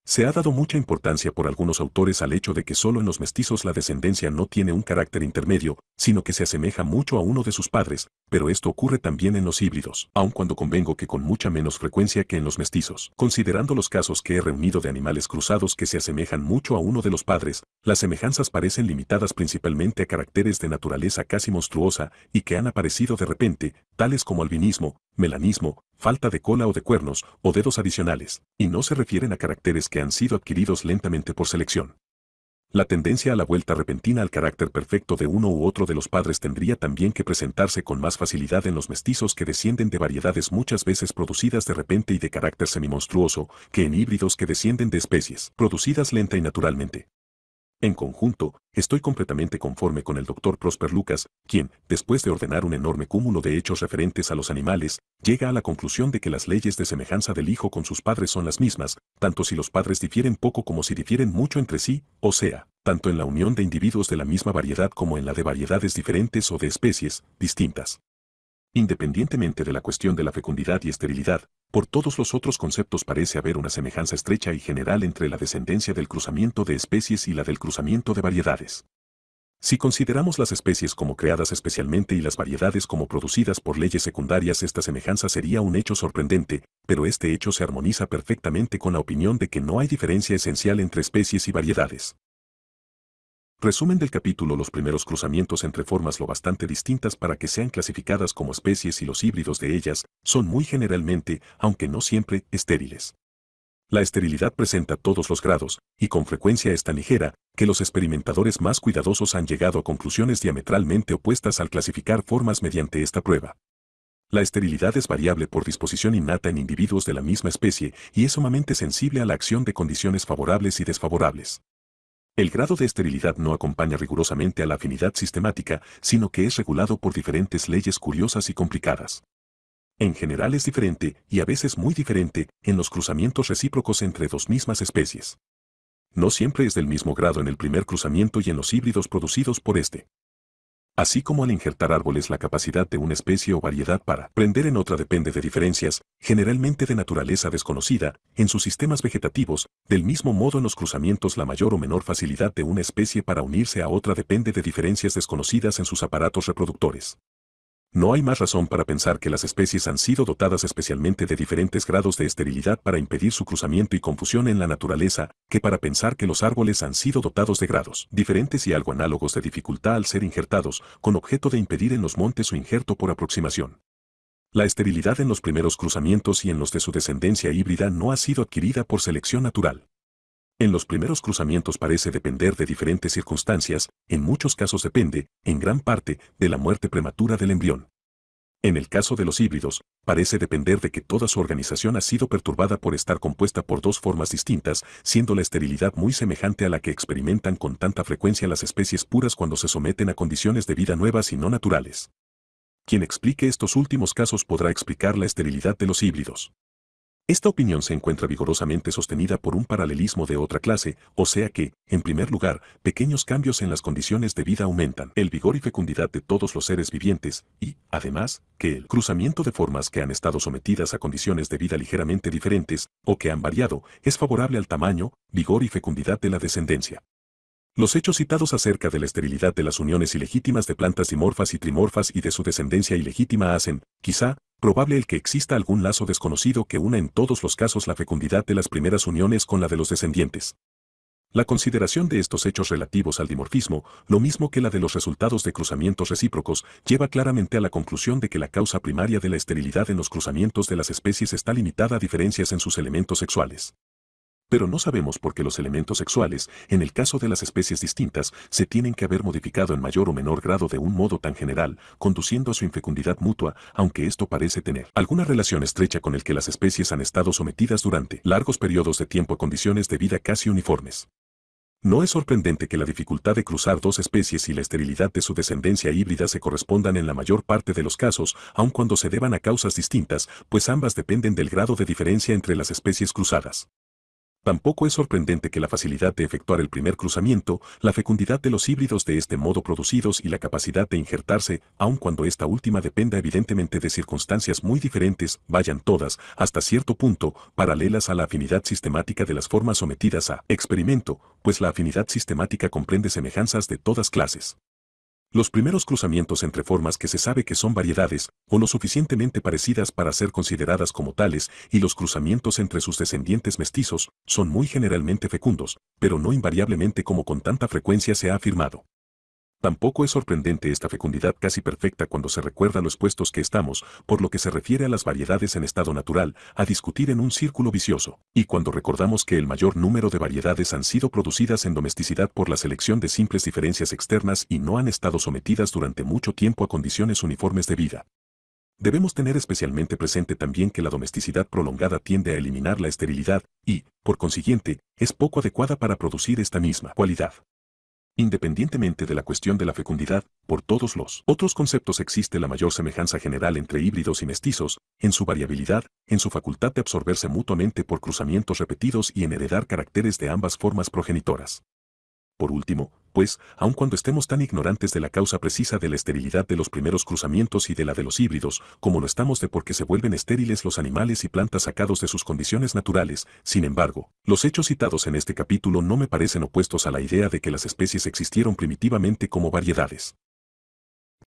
Se ha dado mucha importancia por algunos autores al hecho de que solo en los mestizos la descendencia no tiene un carácter intermedio, sino que se asemeja mucho a uno de sus padres, pero esto ocurre también en los híbridos, aun cuando convengo que con mucha menos frecuencia que en los mestizos. Considerando los casos que he reunido de animales cruzados que se asemejan mucho a uno de los padres, las semejanzas parecen limitadas principalmente a caracteres de naturaleza casi monstruosa y que han aparecido de repente, tales como albinismo, melanismo, falta de cola o de cuernos, o dedos adicionales, y no se refieren a caracteres que han sido adquiridos lentamente por selección. La tendencia a la vuelta repentina al carácter perfecto de uno u otro de los padres tendría también que presentarse con más facilidad en los mestizos que descienden de variedades muchas veces producidas de repente y de carácter semimonstruoso, que en híbridos que descienden de especies producidas lenta y naturalmente. En conjunto, estoy completamente conforme con el doctor Prosper Lucas, quien, después de ordenar un enorme cúmulo de hechos referentes a los animales, llega a la conclusión de que las leyes de semejanza del hijo con sus padres son las mismas, tanto si los padres difieren poco como si difieren mucho entre sí, o sea, tanto en la unión de individuos de la misma variedad como en la de variedades diferentes o de especies distintas. Independientemente de la cuestión de la fecundidad y esterilidad, por todos los otros conceptos parece haber una semejanza estrecha y general entre la descendencia del cruzamiento de especies y la del cruzamiento de variedades. Si consideramos las especies como creadas especialmente y las variedades como producidas por leyes secundarias, esta semejanza sería un hecho sorprendente, pero este hecho se armoniza perfectamente con la opinión de que no hay diferencia esencial entre especies y variedades. Resumen del capítulo Los primeros cruzamientos entre formas lo bastante distintas para que sean clasificadas como especies y los híbridos de ellas son muy generalmente, aunque no siempre, estériles. La esterilidad presenta todos los grados, y con frecuencia es tan ligera, que los experimentadores más cuidadosos han llegado a conclusiones diametralmente opuestas al clasificar formas mediante esta prueba. La esterilidad es variable por disposición innata en individuos de la misma especie y es sumamente sensible a la acción de condiciones favorables y desfavorables. El grado de esterilidad no acompaña rigurosamente a la afinidad sistemática, sino que es regulado por diferentes leyes curiosas y complicadas. En general es diferente, y a veces muy diferente, en los cruzamientos recíprocos entre dos mismas especies. No siempre es del mismo grado en el primer cruzamiento y en los híbridos producidos por este así como al injertar árboles la capacidad de una especie o variedad para prender en otra depende de diferencias, generalmente de naturaleza desconocida, en sus sistemas vegetativos, del mismo modo en los cruzamientos la mayor o menor facilidad de una especie para unirse a otra depende de diferencias desconocidas en sus aparatos reproductores. No hay más razón para pensar que las especies han sido dotadas especialmente de diferentes grados de esterilidad para impedir su cruzamiento y confusión en la naturaleza, que para pensar que los árboles han sido dotados de grados diferentes y algo análogos de dificultad al ser injertados, con objeto de impedir en los montes su injerto por aproximación. La esterilidad en los primeros cruzamientos y en los de su descendencia híbrida no ha sido adquirida por selección natural. En los primeros cruzamientos parece depender de diferentes circunstancias, en muchos casos depende, en gran parte, de la muerte prematura del embrión. En el caso de los híbridos, parece depender de que toda su organización ha sido perturbada por estar compuesta por dos formas distintas, siendo la esterilidad muy semejante a la que experimentan con tanta frecuencia las especies puras cuando se someten a condiciones de vida nuevas y no naturales. Quien explique estos últimos casos podrá explicar la esterilidad de los híbridos. Esta opinión se encuentra vigorosamente sostenida por un paralelismo de otra clase, o sea que, en primer lugar, pequeños cambios en las condiciones de vida aumentan el vigor y fecundidad de todos los seres vivientes, y, además, que el cruzamiento de formas que han estado sometidas a condiciones de vida ligeramente diferentes, o que han variado, es favorable al tamaño, vigor y fecundidad de la descendencia. Los hechos citados acerca de la esterilidad de las uniones ilegítimas de plantas dimorfas y trimorfas y de su descendencia ilegítima hacen, quizá, probable el que exista algún lazo desconocido que una en todos los casos la fecundidad de las primeras uniones con la de los descendientes. La consideración de estos hechos relativos al dimorfismo, lo mismo que la de los resultados de cruzamientos recíprocos, lleva claramente a la conclusión de que la causa primaria de la esterilidad en los cruzamientos de las especies está limitada a diferencias en sus elementos sexuales pero no sabemos por qué los elementos sexuales, en el caso de las especies distintas, se tienen que haber modificado en mayor o menor grado de un modo tan general, conduciendo a su infecundidad mutua, aunque esto parece tener alguna relación estrecha con el que las especies han estado sometidas durante largos periodos de tiempo a condiciones de vida casi uniformes. No es sorprendente que la dificultad de cruzar dos especies y la esterilidad de su descendencia híbrida se correspondan en la mayor parte de los casos, aun cuando se deban a causas distintas, pues ambas dependen del grado de diferencia entre las especies cruzadas. Tampoco es sorprendente que la facilidad de efectuar el primer cruzamiento, la fecundidad de los híbridos de este modo producidos y la capacidad de injertarse, aun cuando esta última dependa evidentemente de circunstancias muy diferentes, vayan todas, hasta cierto punto, paralelas a la afinidad sistemática de las formas sometidas a experimento, pues la afinidad sistemática comprende semejanzas de todas clases. Los primeros cruzamientos entre formas que se sabe que son variedades, o lo suficientemente parecidas para ser consideradas como tales, y los cruzamientos entre sus descendientes mestizos, son muy generalmente fecundos, pero no invariablemente como con tanta frecuencia se ha afirmado. Tampoco es sorprendente esta fecundidad casi perfecta cuando se recuerda los puestos que estamos, por lo que se refiere a las variedades en estado natural, a discutir en un círculo vicioso, y cuando recordamos que el mayor número de variedades han sido producidas en domesticidad por la selección de simples diferencias externas y no han estado sometidas durante mucho tiempo a condiciones uniformes de vida. Debemos tener especialmente presente también que la domesticidad prolongada tiende a eliminar la esterilidad, y, por consiguiente, es poco adecuada para producir esta misma cualidad. Independientemente de la cuestión de la fecundidad, por todos los otros conceptos existe la mayor semejanza general entre híbridos y mestizos, en su variabilidad, en su facultad de absorberse mutuamente por cruzamientos repetidos y en heredar caracteres de ambas formas progenitoras. Por último, pues, aun cuando estemos tan ignorantes de la causa precisa de la esterilidad de los primeros cruzamientos y de la de los híbridos, como no estamos de por qué se vuelven estériles los animales y plantas sacados de sus condiciones naturales, sin embargo, los hechos citados en este capítulo no me parecen opuestos a la idea de que las especies existieron primitivamente como variedades.